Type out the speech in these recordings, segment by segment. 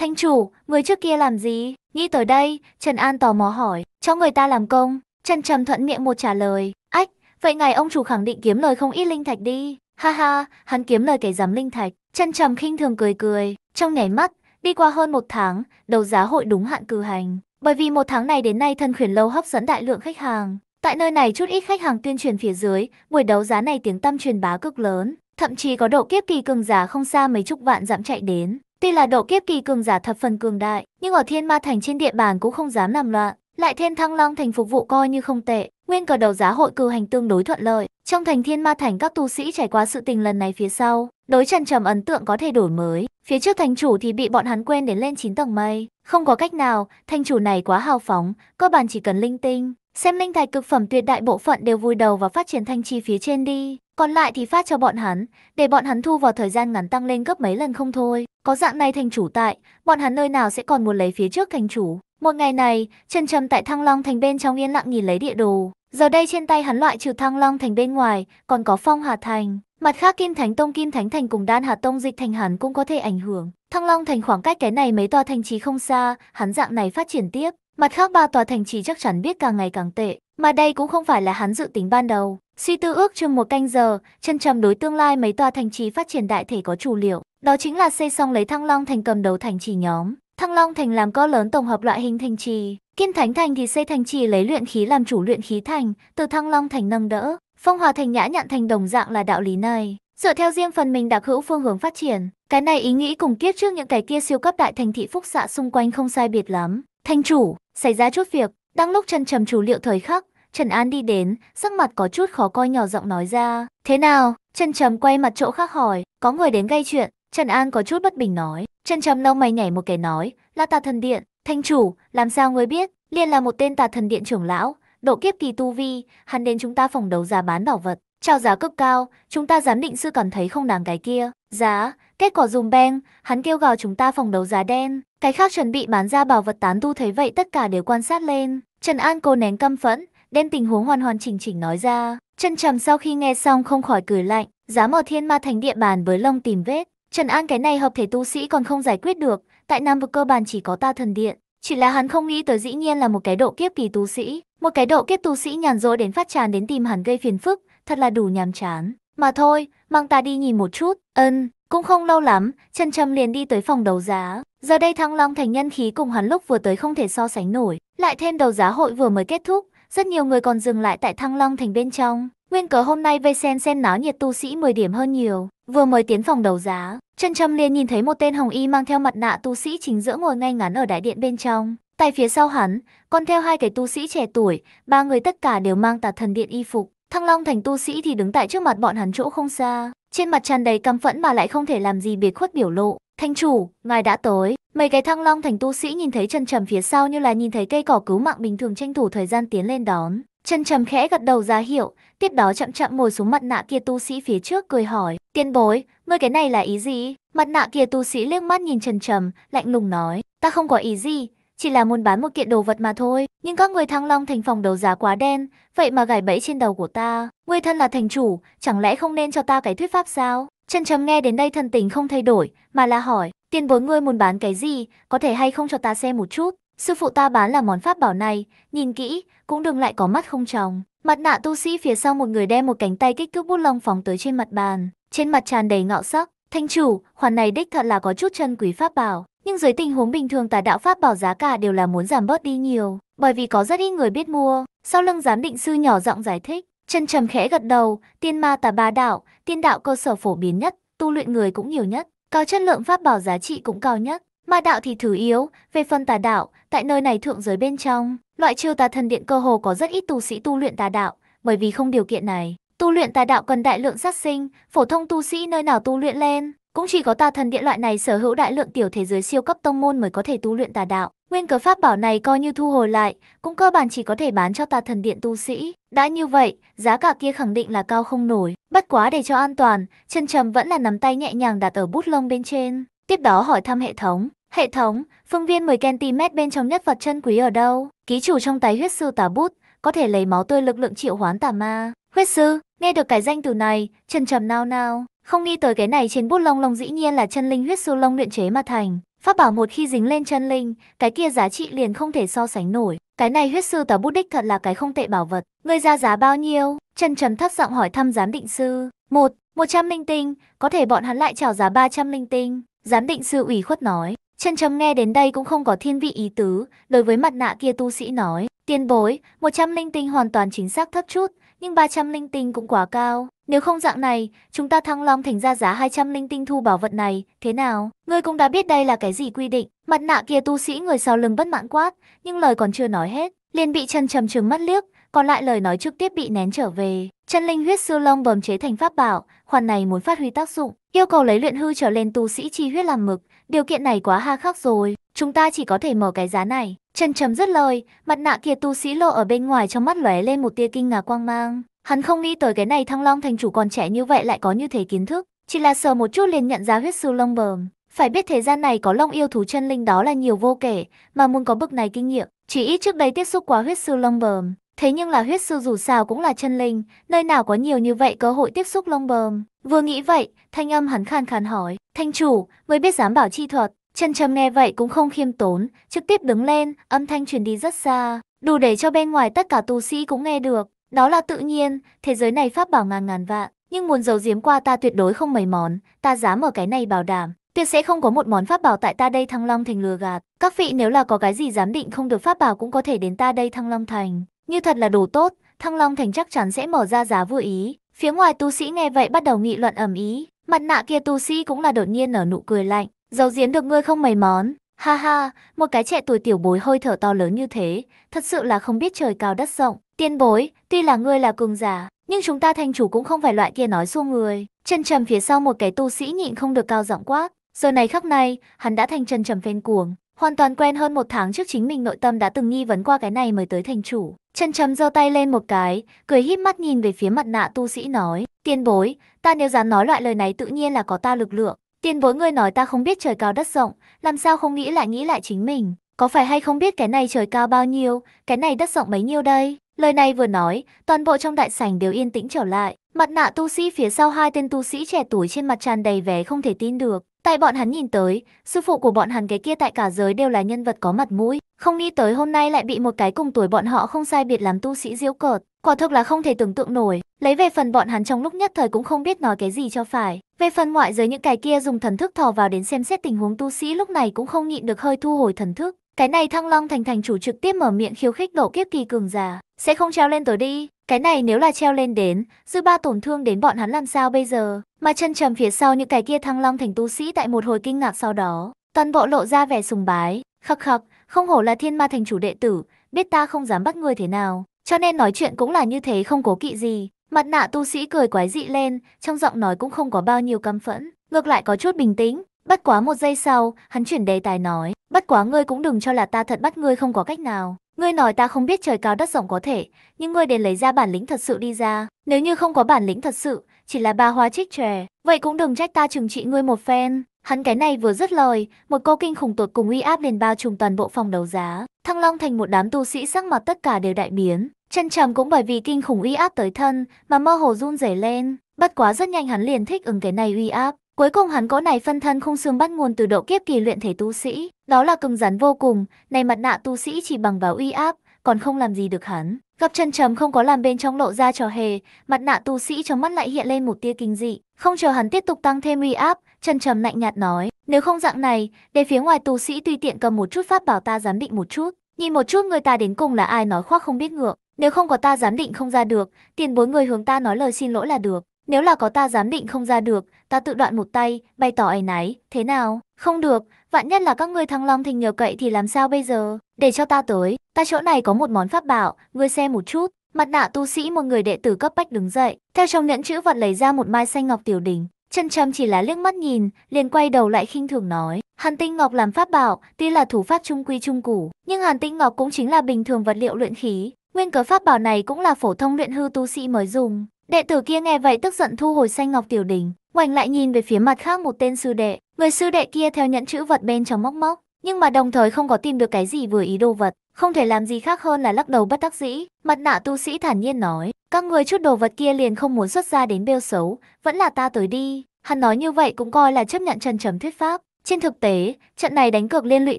Thanh chủ, người trước kia làm gì? Nghĩ tới đây, Trần An tò mò hỏi, cho người ta làm công. Trần Trầm thuận miệng một trả lời, ách, vậy ngài ông chủ khẳng định kiếm lời không ít linh thạch đi. Ha ha, hắn kiếm lời kẻ dám linh thạch. Trần Trầm khinh thường cười cười, trong nhảy mắt, đi qua hơn một tháng, đấu giá hội đúng hạn cử hành. Bởi vì một tháng này đến nay thân khuyển lâu hấp dẫn đại lượng khách hàng. Tại nơi này chút ít khách hàng tuyên truyền phía dưới, buổi đấu giá này tiếng tăm truyền bá cực lớn, thậm chí có độ kiếp kỳ cường giả không xa mấy chục vạn dặm chạy đến. Tuy là độ kiếp kỳ cường giả thập phần cường đại, nhưng ở Thiên Ma Thành trên địa bàn cũng không dám làm loạn. Lại thêm Thăng Long Thành phục vụ coi như không tệ, nguyên cờ đầu giá hội cử hành tương đối thuận lợi. Trong thành Thiên Ma Thành các tu sĩ trải qua sự tình lần này phía sau, đối trần trầm ấn tượng có thể đổi mới. Phía trước thành chủ thì bị bọn hắn quên đến lên 9 tầng mây. Không có cách nào, thành chủ này quá hào phóng, cơ bản chỉ cần linh tinh. Xem linh thạch cực phẩm tuyệt đại bộ phận đều vui đầu và phát triển thanh chi phía trên đi còn lại thì phát cho bọn hắn, để bọn hắn thu vào thời gian ngắn tăng lên gấp mấy lần không thôi. Có dạng này thành chủ tại, bọn hắn nơi nào sẽ còn muốn lấy phía trước thành chủ. Một ngày này, Trần Trầm tại Thăng Long thành bên trong yên lặng nhìn lấy địa đồ. Giờ đây trên tay hắn loại trừ Thăng Long thành bên ngoài, còn có Phong Hà thành, mặt khác Kim Thánh Tông Kim Thánh thành cùng Đan Hà Tông dịch thành hắn cũng có thể ảnh hưởng. Thăng Long thành khoảng cách cái này mấy tòa thành trì không xa, hắn dạng này phát triển tiếp, mặt khác ba tòa thành trì chắc chắn biết càng ngày càng tệ. Mà đây cũng không phải là hắn dự tính ban đầu. Suy tư ước chừng một canh giờ, chân trầm đối tương lai mấy tòa thành trì phát triển đại thể có chủ liệu. Đó chính là xây xong lấy Thăng Long thành cầm đầu thành trì nhóm. Thăng Long thành làm co lớn tổng hợp loại hình thành trì. Kiên Thánh thành thì xây thành trì lấy luyện khí làm chủ luyện khí thành, từ Thăng Long thành nâng đỡ. Phong Hòa thành nhã nhặn thành đồng dạng là đạo lý này. Dựa theo riêng phần mình đặc hữu phương hướng phát triển, cái này ý nghĩ cùng kiếp trước những cái kia siêu cấp đại thành thị phúc xạ xung quanh không sai biệt lắm. Thanh chủ, xảy ra chút việc, đang lúc chân trầm chủ liệu thời khắc, Trần An đi đến, sắc mặt có chút khó coi nhỏ giọng nói ra. Thế nào? Trần Trầm quay mặt chỗ khác hỏi, có người đến gây chuyện. Trần An có chút bất bình nói. Trần Trầm lông mày nhảy một cái nói, là tà thần điện. Thanh chủ, làm sao người biết? Liên là một tên tà thần điện trưởng lão, độ kiếp kỳ tu vi, hắn đến chúng ta phòng đấu giá bán bảo vật. chào giá cực cao, chúng ta giám định sư cảm thấy không đáng cái kia. Giá, kết quả dùm beng, hắn kêu gào chúng ta phòng đấu giá đen. Cái khác chuẩn bị bán ra bảo vật tán tu thấy vậy tất cả đều quan sát lên. Trần An cô nén căm phẫn, đem tình huống hoàn hoàn chỉnh chỉnh nói ra. Chân trầm sau khi nghe xong không khỏi cười lạnh, dám ở thiên ma thánh địa bàn với lông tìm vết. Trần An cái này hợp thể tu sĩ còn không giải quyết được, tại Nam vực cơ bản chỉ có ta thần điện. Chỉ là hắn không nghĩ tới dĩ nhiên là một cái độ kiếp kỳ tu sĩ, một cái độ kiếp tu sĩ nhàn rỗi đến phát tràn đến tìm hắn gây phiền phức, thật là đủ nhàm chán. Mà thôi, mang ta đi nhìn một chút, ân, cũng không lâu lắm, chân trầm liền đi tới phòng đấu giá. Giờ đây Thăng Long Thành nhân khí cùng hắn lúc vừa tới không thể so sánh nổi, lại thêm đấu giá hội vừa mới kết thúc, rất nhiều người còn dừng lại tại Thăng Long Thành bên trong. Nguyên cớ hôm nay Vesen sen náo nhiệt tu sĩ 10 điểm hơn nhiều, vừa mới tiến phòng đấu giá, chân châm liền nhìn thấy một tên hồng y mang theo mặt nạ tu sĩ chính giữa ngồi ngay ngắn ở đại điện bên trong. Tại phía sau hắn, còn theo hai cái tu sĩ trẻ tuổi, ba người tất cả đều mang tà thần điện y phục. Thăng Long thành tu sĩ thì đứng tại trước mặt bọn hắn chỗ không xa, trên mặt tràn đầy căm phẫn mà lại không thể làm gì biệt khuất biểu lộ. Thanh chủ, ngài đã tới. Mấy cái thăng long thành tu sĩ nhìn thấy chân trầm phía sau như là nhìn thấy cây cỏ cứu mạng bình thường tranh thủ thời gian tiến lên đón. Chân trầm khẽ gật đầu ra hiệu, tiếp đó chậm chậm ngồi xuống mặt nạ kia tu sĩ phía trước cười hỏi, tiên bối, ngươi cái này là ý gì? Mặt nạ kia tu sĩ liếc mắt nhìn chân trầm, lạnh lùng nói, ta không có ý gì, chỉ là muốn bán một kiện đồ vật mà thôi. Nhưng các người thăng long thành phòng đấu giá quá đen, vậy mà gài bẫy trên đầu của ta. Ngươi thân là thành chủ, chẳng lẽ không nên cho ta cái thuyết pháp sao? Chân chấm nghe đến đây thần tình không thay đổi, mà là hỏi, tiền bối ngươi muốn bán cái gì, có thể hay không cho ta xem một chút. Sư phụ ta bán là món pháp bảo này, nhìn kỹ, cũng đừng lại có mắt không tròng. Mặt nạ tu sĩ phía sau một người đem một cánh tay kích thước bút lông phóng tới trên mặt bàn, trên mặt tràn đầy ngạo sắc. Thanh chủ, khoản này đích thật là có chút chân quý pháp bảo, nhưng dưới tình huống bình thường tà đạo pháp bảo giá cả đều là muốn giảm bớt đi nhiều, bởi vì có rất ít người biết mua. Sau lưng giám định sư nhỏ giọng giải thích, Chân trầm khẽ gật đầu, tiên ma tà ba đạo, tiên đạo cơ sở phổ biến nhất, tu luyện người cũng nhiều nhất, có chất lượng pháp bảo giá trị cũng cao nhất. Ma đạo thì thứ yếu, về phần tà đạo, tại nơi này thượng giới bên trong, loại trừ tà thần điện cơ hồ có rất ít tu sĩ tu luyện tà đạo, bởi vì không điều kiện này. Tu luyện tà đạo cần đại lượng sát sinh, phổ thông tu sĩ nơi nào tu luyện lên, cũng chỉ có tà thần điện loại này sở hữu đại lượng tiểu thế giới siêu cấp tông môn mới có thể tu luyện tà đạo. Nguyên cớ pháp bảo này coi như thu hồi lại, cũng cơ bản chỉ có thể bán cho tà thần điện tu sĩ. Đã như vậy, giá cả kia khẳng định là cao không nổi. Bất quá để cho an toàn, chân trầm vẫn là nắm tay nhẹ nhàng đặt ở bút lông bên trên. Tiếp đó hỏi thăm hệ thống. Hệ thống, phương viên 10cm bên trong nhất vật chân quý ở đâu? Ký chủ trong tái huyết sư tà bút, có thể lấy máu tươi lực lượng triệu hoán tà ma. Huyết sư, nghe được cái danh từ này, chân trầm nao nao. Không nghi tới cái này trên bút lông lông dĩ nhiên là chân linh huyết sư lông luyện chế mà thành. Pháp bảo một khi dính lên chân linh, cái kia giá trị liền không thể so sánh nổi. Cái này huyết sư tà bút đích thật là cái không tệ bảo vật. Ngươi ra giá bao nhiêu? Trần Trầm thấp giọng hỏi thăm giám định sư. Một, một trăm linh tinh, có thể bọn hắn lại chào giá ba trăm linh tinh. Giám định sư ủy khuất nói. Trần Trầm nghe đến đây cũng không có thiên vị ý tứ, đối với mặt nạ kia tu sĩ nói. Tiên bối, một trăm linh tinh hoàn toàn chính xác thấp chút, nhưng ba trăm linh tinh cũng quá cao. Nếu không dạng này, chúng ta thăng long thành ra giá 200 linh tinh thu bảo vật này, thế nào? Ngươi cũng đã biết đây là cái gì quy định. Mặt nạ kia tu sĩ người sau lưng bất mãn quát, nhưng lời còn chưa nói hết, liền bị chân trầm trừng mắt liếc, còn lại lời nói trực tiếp bị nén trở về. Chân linh huyết sư long bầm chế thành pháp bảo, khoản này muốn phát huy tác dụng, yêu cầu lấy luyện hư trở lên tu sĩ chi huyết làm mực, điều kiện này quá ha khắc rồi, chúng ta chỉ có thể mở cái giá này. Chân trầm dứt lời, mặt nạ kia tu sĩ lộ ở bên ngoài trong mắt lóe lên một tia kinh ngạc quang mang. Hắn không nghĩ tới cái này thăng long thành chủ còn trẻ như vậy lại có như thế kiến thức. Chỉ là sờ một chút liền nhận ra huyết sư lông bờm. Phải biết thế gian này có long yêu thú chân linh đó là nhiều vô kể, mà muốn có bực này kinh nghiệm, chỉ ít trước đây tiếp xúc quá huyết sư lông bờm. Thế nhưng là huyết sư dù sao cũng là chân linh, nơi nào có nhiều như vậy cơ hội tiếp xúc lông bờm. Vừa nghĩ vậy, thanh âm hắn khàn khàn hỏi, thanh chủ, mới biết dám bảo chi thuật. Chân trầm nghe vậy cũng không khiêm tốn, trực tiếp đứng lên, âm thanh truyền đi rất xa, đủ để cho bên ngoài tất cả tu sĩ cũng nghe được. Đó là tự nhiên, thế giới này pháp bảo ngàn ngàn vạn, nhưng muốn giấu giếm qua ta tuyệt đối không mấy món, ta dám ở cái này bảo đảm, tuyệt sẽ không có một món pháp bảo tại ta đây Thăng Long Thành lừa gạt. Các vị nếu là có cái gì dám định không được pháp bảo cũng có thể đến ta đây Thăng Long Thành. Như thật là đồ tốt, Thăng Long Thành chắc chắn sẽ mở ra giá vừa ý. Phía ngoài tu sĩ nghe vậy bắt đầu nghị luận ầm ý, mặt nạ kia tu sĩ cũng là đột nhiên nở nụ cười lạnh, giấu giếm được ngươi không mấy món. Ha ha, một cái trẻ tuổi tiểu bối hơi thở to lớn như thế, thật sự là không biết trời cao đất rộng. Tiên bối, Tuy là ngươi là cường giả, nhưng chúng ta thanh chủ cũng không phải loại kia nói xuông người. Chân trầm phía sau một cái tu sĩ nhịn không được cao giọng quát. Giờ này khắc này, hắn đã thành chân trầm phên cuồng. Hoàn toàn quen hơn một tháng trước chính mình nội tâm đã từng nghi vấn qua cái này mới tới thành chủ. Chân trầm giơ tay lên một cái, cười híp mắt nhìn về phía mặt nạ tu sĩ nói. Tiên bối, ta nếu dám nói loại lời này tự nhiên là có ta lực lượng. Tiên bối ngươi nói ta không biết trời cao đất rộng, làm sao không nghĩ lại nghĩ lại chính mình. Có phải hay không biết cái này trời cao bao nhiêu, cái này đất rộng mấy nhiêu đây? Lời này vừa nói, toàn bộ trong đại sảnh đều yên tĩnh trở lại. Mặt nạ tu sĩ phía sau hai tên tu sĩ trẻ tuổi trên mặt tràn đầy vẻ không thể tin được. Tại bọn hắn nhìn tới, sư phụ của bọn hắn cái kia tại cả giới đều là nhân vật có mặt mũi, không nghĩ tới hôm nay lại bị một cái cùng tuổi bọn họ không sai biệt làm tu sĩ diễu cợt. Quả thực là không thể tưởng tượng nổi, lấy về phần bọn hắn trong lúc nhất thời cũng không biết nói cái gì cho phải. Về phần ngoại giới những cái kia dùng thần thức thò vào đến xem xét tình huống tu sĩ lúc này cũng không nhịn được hơi thu hồi thần thức, cái này Thăng Long thành thành chủ trực tiếp mở miệng khiêu khích độ kiếp kỳ cường giả, sẽ không treo lên tới đi. Cái này nếu là treo lên đến, dư ba tổn thương đến bọn hắn làm sao bây giờ? Mà chân trầm phía sau những cái kia Thăng Long thành tu sĩ tại một hồi kinh ngạc sau đó, toàn bộ lộ ra vẻ sùng bái, khắc khắc, không hổ là thiên ma thành chủ đệ tử, biết ta không dám bắt người thế nào, cho nên nói chuyện cũng là như thế không cố kỵ gì. Mặt nạ tu sĩ cười quái dị lên, trong giọng nói cũng không có bao nhiêu căm phẫn, ngược lại có chút bình tĩnh, Bất quá một giây sau, hắn chuyển đề tài nói, bất quá ngươi cũng đừng cho là ta thật bắt ngươi không có cách nào. Ngươi nói ta không biết trời cao đất rộng có thể, nhưng ngươi đến lấy ra bản lĩnh thật sự đi ra. Nếu như không có bản lĩnh thật sự, chỉ là ba hoa trích trè, vậy cũng đừng trách ta trừng trị ngươi một phen. Hắn cái này vừa dứt lời, một cô kinh khủng tột cùng uy áp liền bao trùm toàn bộ phòng đấu giá. Thăng Long thành một đám tu sĩ sắc mặt tất cả đều đại biến, chân trầm cũng bởi vì kinh khủng uy áp tới thân mà mơ hồ run rẩy lên. Bất quá rất nhanh hắn liền thích ứng cái này uy áp, Cuối cùng hắn cỗ này phân thân không xương bắt nguồn từ độ kiếp kỳ luyện thể tu sĩ, đó là cứng rắn vô cùng, này mặt nạ tu sĩ chỉ bằng vào uy áp, còn không làm gì được hắn. Gặp chân trầm không có làm bên trong lộ ra trò hề, mặt nạ tu sĩ trong mắt lại hiện lên một tia kinh dị, không chờ hắn tiếp tục tăng thêm uy áp, chân trầm lạnh nhạt nói, nếu không dạng này, để phía ngoài tu sĩ tùy tiện cầm một chút pháp bảo ta giám định một chút, nhìn một chút người ta đến cùng là ai nói khoác không biết ngượng, nếu không có ta giám định không ra được, tiền bối người hướng ta nói lời xin lỗi là được. Nếu là có ta giám định không ra được, ta tự đoạn một tay, bày tỏ ấy náy, thế nào? Không được, vạn nhất là các ngươi thăng long thành nhờ cậy thì làm sao bây giờ? Để cho ta tới, ta chỗ này có một món pháp bảo, ngươi xem một chút. Mặt nạ tu sĩ một người đệ tử cấp bách đứng dậy, theo trong nhẫn chữ vật lấy ra một mai xanh ngọc tiểu đỉnh, chân châm chỉ là liếc mắt nhìn, liền quay đầu lại khinh thường nói, Hàn Tinh Ngọc làm pháp bảo, tuy là thủ pháp trung quy trung củ, nhưng Hàn Tinh Ngọc cũng chính là bình thường vật liệu luyện khí, nguyên cớ pháp bảo này cũng là phổ thông luyện hư tu sĩ mới dùng, Đệ tử kia nghe vậy tức giận thu hồi xanh ngọc tiểu đỉnh, ngoảnh lại nhìn về phía mặt khác một tên sư đệ, người sư đệ kia theo nhận chữ vật bên trong móc móc, nhưng mà đồng thời không có tìm được cái gì vừa ý đồ vật, không thể làm gì khác hơn là lắc đầu bất đắc dĩ. Mặt nạ tu sĩ thản nhiên nói, các người chút đồ vật kia liền không muốn xuất ra đến bêu xấu, vẫn là ta tới đi. Hắn nói như vậy cũng coi là chấp nhận Trần Trầm thuyết pháp. Trên thực tế, trận này đánh cược liên lụy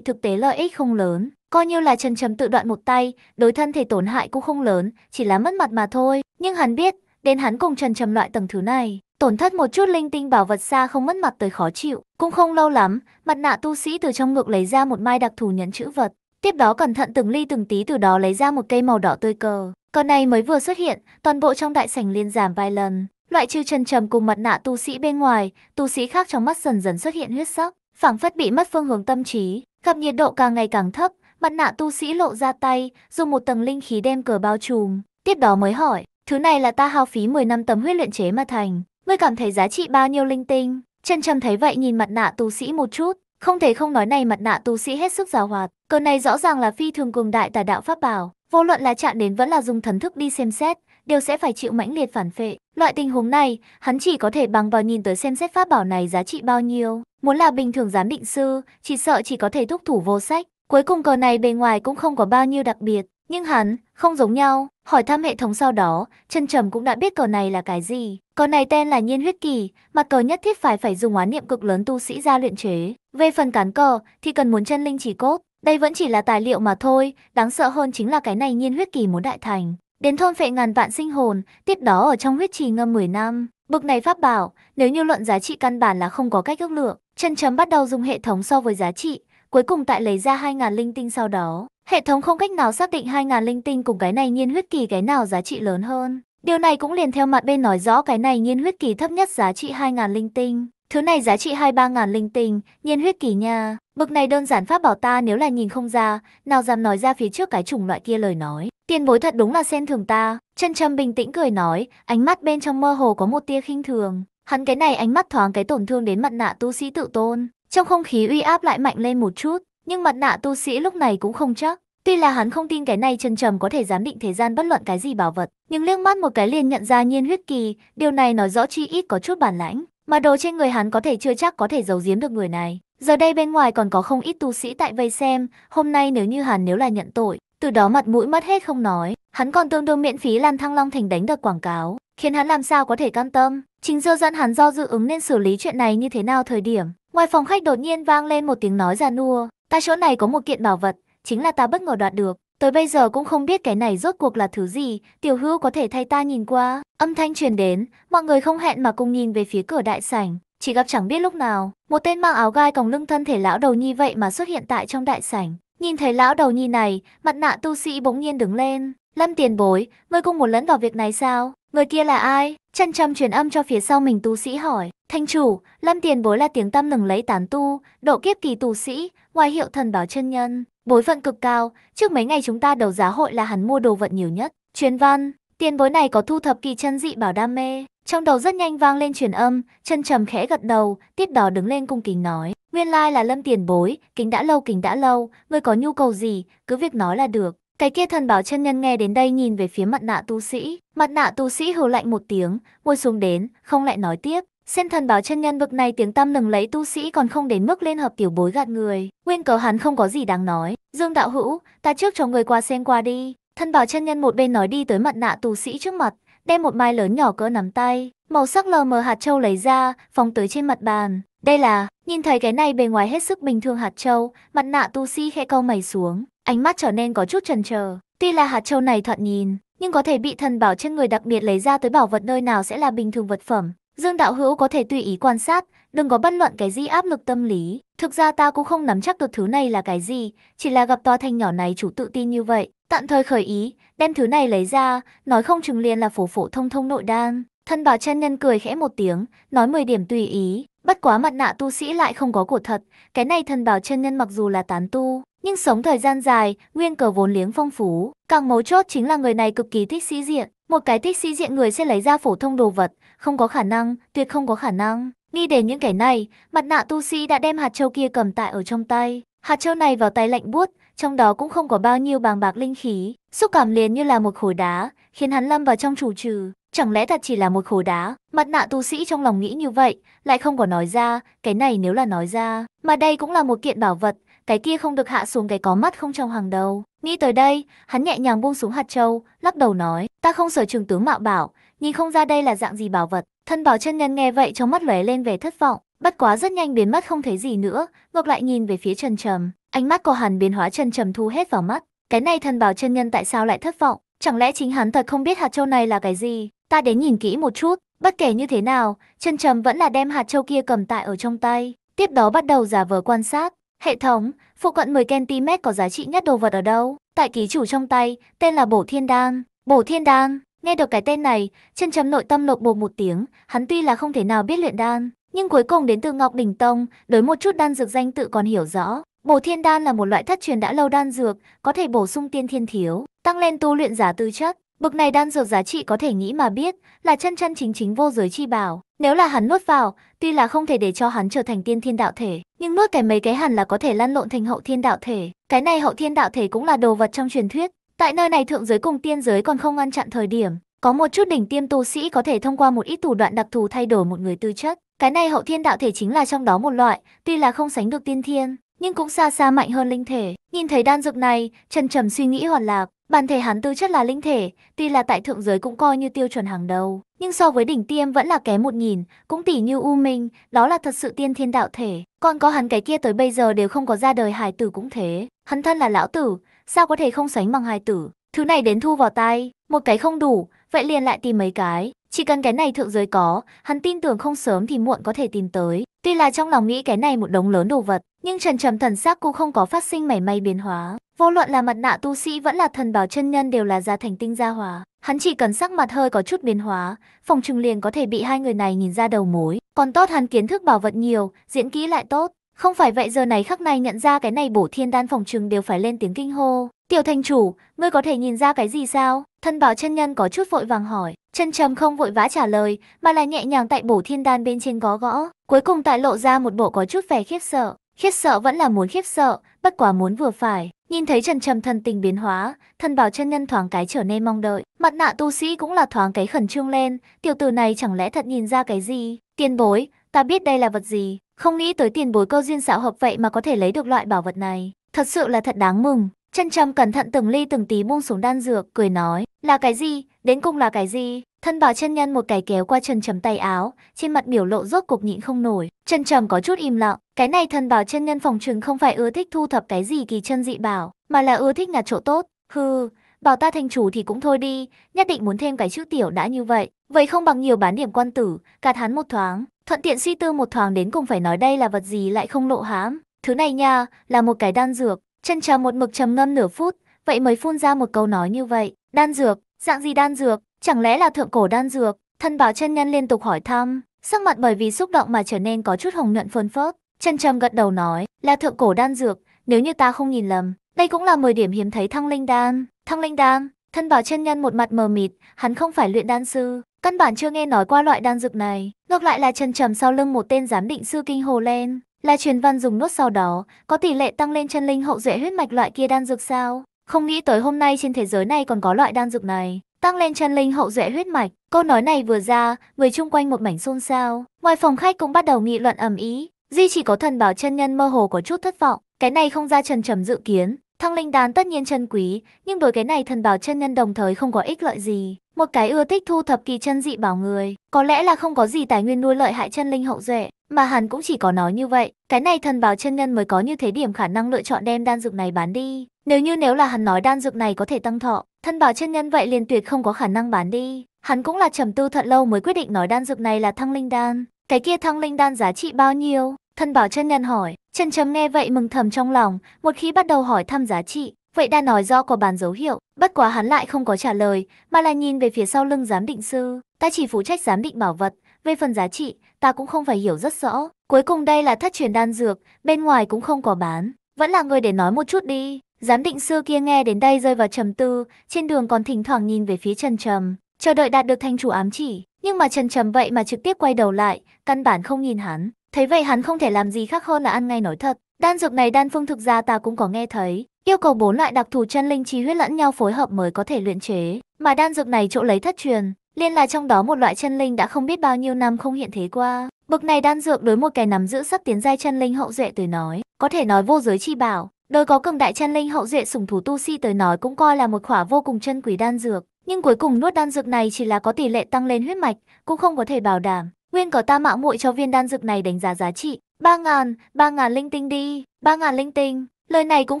thực tế lợi ích không lớn, coi như là Trần Trầm tự đoạn một tay, đối thân thể tổn hại cũng không lớn, chỉ là mất mặt mà thôi. Nhưng hắn biết, đến hắn cùng Trần Trầm loại tầng thứ này. Tổn thất một chút linh tinh bảo vật xa không mất mặt tới khó chịu. Cũng không lâu lắm, mặt nạ tu sĩ từ trong ngực lấy ra một mai đặc thù nhấn chữ vật. Tiếp đó cẩn thận từng ly từng tí từ đó lấy ra một cây màu đỏ tươi cờ. Cờ này mới vừa xuất hiện, toàn bộ trong đại sảnh liên giảm vài lần. Loại trừ Trần Trầm cùng mặt nạ tu sĩ bên ngoài, tu sĩ khác trong mắt dần dần xuất hiện huyết sắc, phảng phất bị mất phương hướng tâm trí, gặp nhiệt độ càng ngày càng thấp, mặt nạ tu sĩ lộ ra tay, dùng một tầng linh khí đem cờ bao trùm, tiếp đó mới hỏi, Thứ này là ta hao phí 10 năm tấm huyết luyện chế mà thành. Ngươi cảm thấy giá trị bao nhiêu linh tinh? Chân trầm thấy vậy nhìn mặt nạ tu sĩ một chút. Không thể không nói này mặt nạ tu sĩ hết sức rào hoạt. Cờ này rõ ràng là phi thường cường đại tà đạo pháp bảo. Vô luận là chạm đến vẫn là dùng thần thức đi xem xét, đều sẽ phải chịu mãnh liệt phản phệ. Loại tình huống này, hắn chỉ có thể bằng vào nhìn tới xem xét pháp bảo này giá trị bao nhiêu. Muốn là bình thường giám định sư, chỉ sợ chỉ có thể thúc thủ vô sách. Cuối cùng cờ này bề ngoài cũng không có bao nhiêu đặc biệt, nhưng hắn, không giống nhau, hỏi thăm hệ thống sau đó, chân trầm cũng đã biết cờ này là cái gì. Cờ này tên là nhiên huyết kỳ, mặt cờ nhất thiết phải phải dùng oán niệm cực lớn tu sĩ ra luyện chế. Về phần cán cờ, thì cần muốn chân linh chỉ cốt. Đây vẫn chỉ là tài liệu mà thôi, đáng sợ hơn chính là cái này nhiên huyết kỳ muốn đại thành. Đến thôn phệ ngàn vạn sinh hồn, tiếp đó ở trong huyết trì ngâm 10 năm. Bực này pháp bảo, nếu như luận giá trị căn bản là không có cách ước lượng, chân chấm bắt đầu dùng hệ thống so với giá trị, cuối cùng tại lấy ra 2.000 linh tinh sau đó, Hệ thống không cách nào xác định 2.000 linh tinh cùng cái này nhiên huyết kỳ cái nào giá trị lớn hơn. Điều này cũng liền theo mặt bên nói rõ cái này nhiên huyết kỳ thấp nhất giá trị 2.000 linh tinh. Thứ này giá trị 2-3 ngàn linh tinh, nhiên huyết kỳ nha. Bực này đơn giản pháp bảo ta nếu là nhìn không ra, nào dám nói ra phía trước cái chủng loại kia lời nói. Tiền bối thật đúng là sen thường ta. Chân châm bình tĩnh cười nói, ánh mắt bên trong mơ hồ có một tia khinh thường. Hắn cái này ánh mắt thoáng cái tổn thương đến mặt nạ tu sĩ tự tôn. Trong không khí uy áp lại mạnh lên một chút, nhưng mặt nạ tu sĩ lúc này cũng không chắc. Tuy là hắn không tin cái này chân trầm có thể giám định thế gian bất luận cái gì bảo vật, nhưng liếc mắt một cái liền nhận ra nhiên huyết kỳ, điều này nói rõ chi ít có chút bản lãnh, mà đồ trên người hắn có thể chưa chắc có thể giấu giếm được người này. Giờ đây bên ngoài còn có không ít tu sĩ tại vây xem, hôm nay nếu như hắn nếu là nhận tội, từ đó mặt mũi mất hết không nói, hắn còn tương đương miễn phí lan thăng long thành đánh được quảng cáo, khiến hắn làm sao có thể can tâm. Chính dơ dẫn hắn do dự ứng nên xử lý chuyện này như thế nào thời điểm, ngoài phòng khách đột nhiên vang lên một tiếng nói già nua, Ta chỗ này có một kiện bảo vật, chính là ta bất ngờ đoạt được. Tới bây giờ cũng không biết cái này rốt cuộc là thứ gì, tiểu hưu có thể thay ta nhìn qua. Âm thanh truyền đến, mọi người không hẹn mà cùng nhìn về phía cửa đại sảnh. Chỉ gặp chẳng biết lúc nào, một tên mang áo gai còng lưng thân thể lão đầu nhi vậy mà xuất hiện tại trong đại sảnh. Nhìn thấy lão đầu nhi này, mặt nạ tu sĩ bỗng nhiên đứng lên. Lâm tiền bối, ngươi cũng muốn lẫn vào việc này sao? Người kia là ai? Chân trầm truyền âm cho phía sau mình tu sĩ hỏi. Thanh chủ, Lâm tiền bối là tiếng tăm lừng lấy tán tu, độ kiếp kỳ tu sĩ, Ngoài hiệu thần bảo chân nhân, bối phận cực cao, trước mấy ngày chúng ta đầu giá hội là hắn mua đồ vật nhiều nhất. Truyền văn, tiền bối này có thu thập kỳ chân dị bảo đam mê. Trong đầu rất nhanh vang lên truyền âm, chân trầm khẽ gật đầu, tiếp đó đứng lên cung kính nói. Nguyên lai là lâm tiền bối, kính đã lâu kính đã lâu, ngươi có nhu cầu gì, cứ việc nói là được. Cái kia thần bảo chân nhân nghe đến đây nhìn về phía mặt nạ tu sĩ, mặt nạ tu sĩ hừ lạnh một tiếng, ngồi xuống đến, không lại nói tiếp, Xem thần báo chân nhân vực này tiếng tăm lừng lấy tu sĩ còn không đến mức lên hợp tiểu bối gạt người. Nguyên cớ hắn không có gì đáng nói. Dương đạo hữu, ta trước cho người qua xem qua đi. Thân bảo chân nhân một bên nói đi tới mặt nạ tu sĩ trước mặt, đem một mai lớn nhỏ cỡ nắm tay, màu sắc lờ mờ hạt châu lấy ra, phóng tới trên mặt bàn. Đây là, nhìn thấy cái này bề ngoài hết sức bình thường hạt châu, mặt nạ tu sĩ khẽ cau mày xuống, ánh mắt trở nên có chút chần chờ. Tuy là hạt châu này thuận nhìn, nhưng có thể bị thần bảo chân người đặc biệt lấy ra tới bảo vật nơi nào sẽ là bình thường vật phẩm, Dương đạo hữu có thể tùy ý quan sát, đừng có bất luận cái gì áp lực tâm lý. Thực ra ta cũng không nắm chắc được thứ này là cái gì, chỉ là gặp to thanh nhỏ này chủ tự tin như vậy. Tạm thời khởi ý, đem thứ này lấy ra, nói không chừng liền là phổ phổ thông thông nội đan. Thân bảo chân nhân cười khẽ một tiếng, nói 10 điểm tùy ý. Bất quá mặt nạ tu sĩ lại không có của thật, cái này thân bảo chân nhân mặc dù là tán tu, nhưng sống thời gian dài, nguyên cờ vốn liếng phong phú. Càng mấu chốt chính là người này cực kỳ thích sĩ diện. Một cái thích sĩ diện người sẽ lấy ra phổ thông đồ vật, không có khả năng, tuyệt không có khả năng. Nghĩ đến những kẻ này, mặt nạ tu sĩ đã đem hạt châu kia cầm tại ở trong tay. Hạt châu này vào tay lạnh buốt, trong đó cũng không có bao nhiêu bàng bạc linh khí. Xúc cảm liền như là một khối đá, khiến hắn lâm vào trong chủ trừ. Chẳng lẽ thật chỉ là một khối đá? Mặt nạ tu sĩ trong lòng nghĩ như vậy, lại không có nói ra, cái này nếu là nói ra. Mà đây cũng là một kiện bảo vật, cái kia không được hạ xuống cái có mắt không trong hàng đầu. Nghĩ tới đây, hắn nhẹ nhàng buông xuống hạt châu, lắc đầu nói, ta không sở trường tướng mạo bảo, nhìn không ra đây là dạng gì bảo vật. Thân bảo chân nhân nghe vậy trong mắt lóe lên vẻ thất vọng, bất quá rất nhanh biến mất không thấy gì nữa, ngược lại nhìn về phía Trần Trầm, ánh mắt của hắn biến hóa Trần Trầm thu hết vào mắt. Cái này thân bảo chân nhân tại sao lại thất vọng? Chẳng lẽ chính hắn thật không biết hạt châu này là cái gì? Ta đến nhìn kỹ một chút, bất kể như thế nào, Trần Trầm vẫn là đem hạt châu kia cầm tại ở trong tay, tiếp đó bắt đầu giả vờ quan sát. Hệ thống, phụ cận 10 cm có giá trị nhất đồ vật ở đâu? Tại ký chủ trong tay, tên là Bổ Thiên Đan. Bổ Thiên Đan, Nghe được cái tên này, chân chấm nội tâm lột bột một tiếng, hắn tuy là không thể nào biết luyện đan, nhưng cuối cùng đến từ Ngọc Đỉnh Tông, đối một chút đan dược danh tự còn hiểu rõ. Bổ thiên đan là một loại thất truyền đã lâu đan dược, có thể bổ sung tiên thiên thiếu, tăng lên tu luyện giả tư chất. Bực này đan dược giá trị có thể nghĩ mà biết, là chân chân chính chính vô giới chi bảo. Nếu là hắn nuốt vào, tuy là không thể để cho hắn trở thành tiên thiên đạo thể, nhưng nuốt cái mấy cái hẳn là có thể lăn lộn thành hậu thiên đạo thể. Cái này hậu thiên đạo thể cũng là đồ vật trong truyền thuyết, Tại nơi này thượng giới cùng tiên giới còn không ngăn chặn thời điểm, có một chút đỉnh tiêm tu sĩ có thể thông qua một ít thủ đoạn đặc thù thay đổi một người tư chất. Cái này hậu thiên đạo thể chính là trong đó một loại, tuy là không sánh được tiên thiên, nhưng cũng xa xa mạnh hơn linh thể. Nhìn thấy đan dược này, Trần Trầm suy nghĩ hoàn lạc, bản thể hắn tư chất là linh thể, tuy là tại thượng giới cũng coi như tiêu chuẩn hàng đầu, nhưng so với đỉnh tiêm vẫn là kém một nhìn cũng tỷ như U Minh, đó là thật sự tiên thiên đạo thể. Còn có hắn cái kia tới bây giờ đều không có ra đời hải tử cũng thế, hắn thân là lão tử, sao có thể không sánh bằng hai tử. Thứ này đến thu vào tay, một cái không đủ, vậy liền lại tìm mấy cái. Chỉ cần cái này thượng giới có, hắn tin tưởng không sớm thì muộn có thể tìm tới. Tuy là trong lòng nghĩ cái này một đống lớn đồ vật, nhưng trần trầm thần sắc cũng không có phát sinh mảy may biến hóa. Vô luận là mặt nạ tu sĩ vẫn là thần bảo chân nhân đều là gia thành tinh gia hóa. Hắn chỉ cần sắc mặt hơi có chút biến hóa, phòng trừng liền có thể bị hai người này nhìn ra đầu mối. Còn tốt hắn kiến thức bảo vật nhiều, diễn kỹ lại tốt, không phải vậy giờ này khắc này nhận ra cái này bổ thiên đan phòng trừng đều phải lên tiếng kinh hô. Tiểu thành chủ, ngươi có thể nhìn ra cái gì sao? Thân bảo chân nhân có chút vội vàng hỏi. Chân trầm không vội vã trả lời, mà là nhẹ nhàng tại bổ thiên đan bên trên gõ gõ. Cuối cùng tại lộ ra một bộ có chút vẻ khiếp sợ. Khiếp sợ vẫn là muốn khiếp sợ, bất quá muốn vừa phải. Nhìn thấy Trần Trầm thần tình biến hóa, thân bảo chân nhân thoáng cái trở nên mong đợi, mặt nạ tu sĩ cũng là thoáng cái khẩn trương lên, tiểu tử này chẳng lẽ thật nhìn ra cái gì? Tiên bối, ta biết đây là vật gì, không nghĩ tới tiền bối cơ duyên xạo hợp vậy mà có thể lấy được loại bảo vật này. Thật sự là thật đáng mừng. Chân trầm cẩn thận từng ly từng tí buông xuống đan dược, cười nói, là cái gì, đến cùng là cái gì? Thân bảo chân nhân một cái kéo qua trần trầm tay áo, trên mặt biểu lộ rốt cục nhịn không nổi. trần trầm có chút im lặng, cái này thân bảo chân nhân phòng trừng không phải ưa thích thu thập cái gì kỳ chân dị bảo, mà là ưa thích ngạt chỗ tốt. Hừ, bảo ta thành chủ thì cũng thôi đi, nhất định muốn thêm cái chữ tiểu đã như vậy. Vậy không bằng nhiều bán điểm quan tử, cả hắn một thoáng, Thuận tiện suy tư một thoáng đến cùng phải nói đây là vật gì lại không lộ hãm. Thứ này nha, là một cái đan dược. Chân trà một mực trầm ngâm nửa phút, vậy mới phun ra một câu nói như vậy. Đan dược, dạng gì đan dược, chẳng lẽ là thượng cổ đan dược? Thân bảo chân nhân liên tục hỏi thăm, sắc mặt bởi vì xúc động mà trở nên có chút hồng nhuận phơn phớt. Chân trầm gật đầu nói, là thượng cổ đan dược, nếu như ta không nhìn lầm, đây cũng là 10 điểm hiếm thấy thăng linh đan. Thăng linh đan, Thân bảo chân nhân một mặt mờ mịt, hắn không phải luyện đan sư, căn bản chưa nghe nói qua loại đan dược này. Ngược lại là trần trầm sau lưng một tên giám định sư kinh hồ lên, là truyền văn dùng nốt sau đó, có tỷ lệ tăng lên chân linh hậu duệ huyết mạch loại kia đan dược sao? Không nghĩ tới hôm nay trên thế giới này còn có loại đan dược này, tăng lên chân linh hậu duệ huyết mạch. Câu nói này vừa ra, người chung quanh một mảnh xôn xao, ngoài phòng khách cũng bắt đầu nghị luận ầm ĩ. Di chỉ có thần bảo chân nhân mơ hồ có chút thất vọng, cái này không ra trần trầm dự kiến, Thăng linh đan tất nhiên chân quý, nhưng đối cái này thần bảo chân nhân đồng thời không có ích lợi gì. Một cái ưa thích thu thập kỳ chân dị bảo người, có lẽ là không có gì tài nguyên nuôi lợi hại chân linh hậu duệ, mà hắn cũng chỉ có nói như vậy. Cái này thần bảo chân nhân mới có như thế điểm khả năng lựa chọn đem đan dược này bán đi. Nếu như nếu là hắn nói đan dược này có thể tăng thọ, thần bảo chân nhân vậy liền tuyệt không có khả năng bán đi. Hắn cũng là trầm tư thật lâu mới quyết định nói đan dược này là thăng linh đan. Cái kia thăng linh đan giá trị bao nhiêu? Thân bảo chân nhân hỏi, chân chấm nghe vậy mừng thầm trong lòng, một khi bắt đầu hỏi thăm giá trị, vậy đã nói do có bàn dấu hiệu, bất quá hắn lại không có trả lời, mà là nhìn về phía sau lưng giám định sư, ta chỉ phụ trách giám định bảo vật, về phần giá trị, ta cũng không phải hiểu rất rõ, cuối cùng đây là thất truyền đan dược, bên ngoài cũng không có bán, vẫn là người để nói một chút đi. Giám định sư kia nghe đến đây rơi vào trầm tư, trên đường còn thỉnh thoảng nhìn về phía Trần Trầm, chờ đợi đạt được thanh chủ ám chỉ, nhưng mà Trần Trầm vậy mà trực tiếp quay đầu lại, căn bản không nhìn hắn, Thấy vậy hắn không thể làm gì khác hơn là ăn ngay nói thật. Đan dược này đan phương thực ra ta cũng có nghe thấy, yêu cầu bốn loại đặc thù chân linh chi huyết lẫn nhau phối hợp mới có thể luyện chế, mà đan dược này chỗ lấy thất truyền, liên là trong đó một loại chân linh đã không biết bao nhiêu năm không hiện thế qua. Bực này đan dược đối một cái nắm giữ sắp tiến giai chân linh hậu duệ tới nói, có thể nói vô giới chi bảo, đời có cường đại chân linh hậu duệ sủng thủ tu sĩ si tới nói cũng coi là một khỏa vô cùng chân quý đan dược, nhưng cuối cùng nuốt đan dược này chỉ là có tỷ lệ tăng lên huyết mạch, cũng không có thể bảo đảm Nguyên có ta mạo muội cho viên đan dược này đánh giá giá trị. Ba ngàn, ba ngàn linh tinh đi, ba ngàn linh tinh. Lời này cũng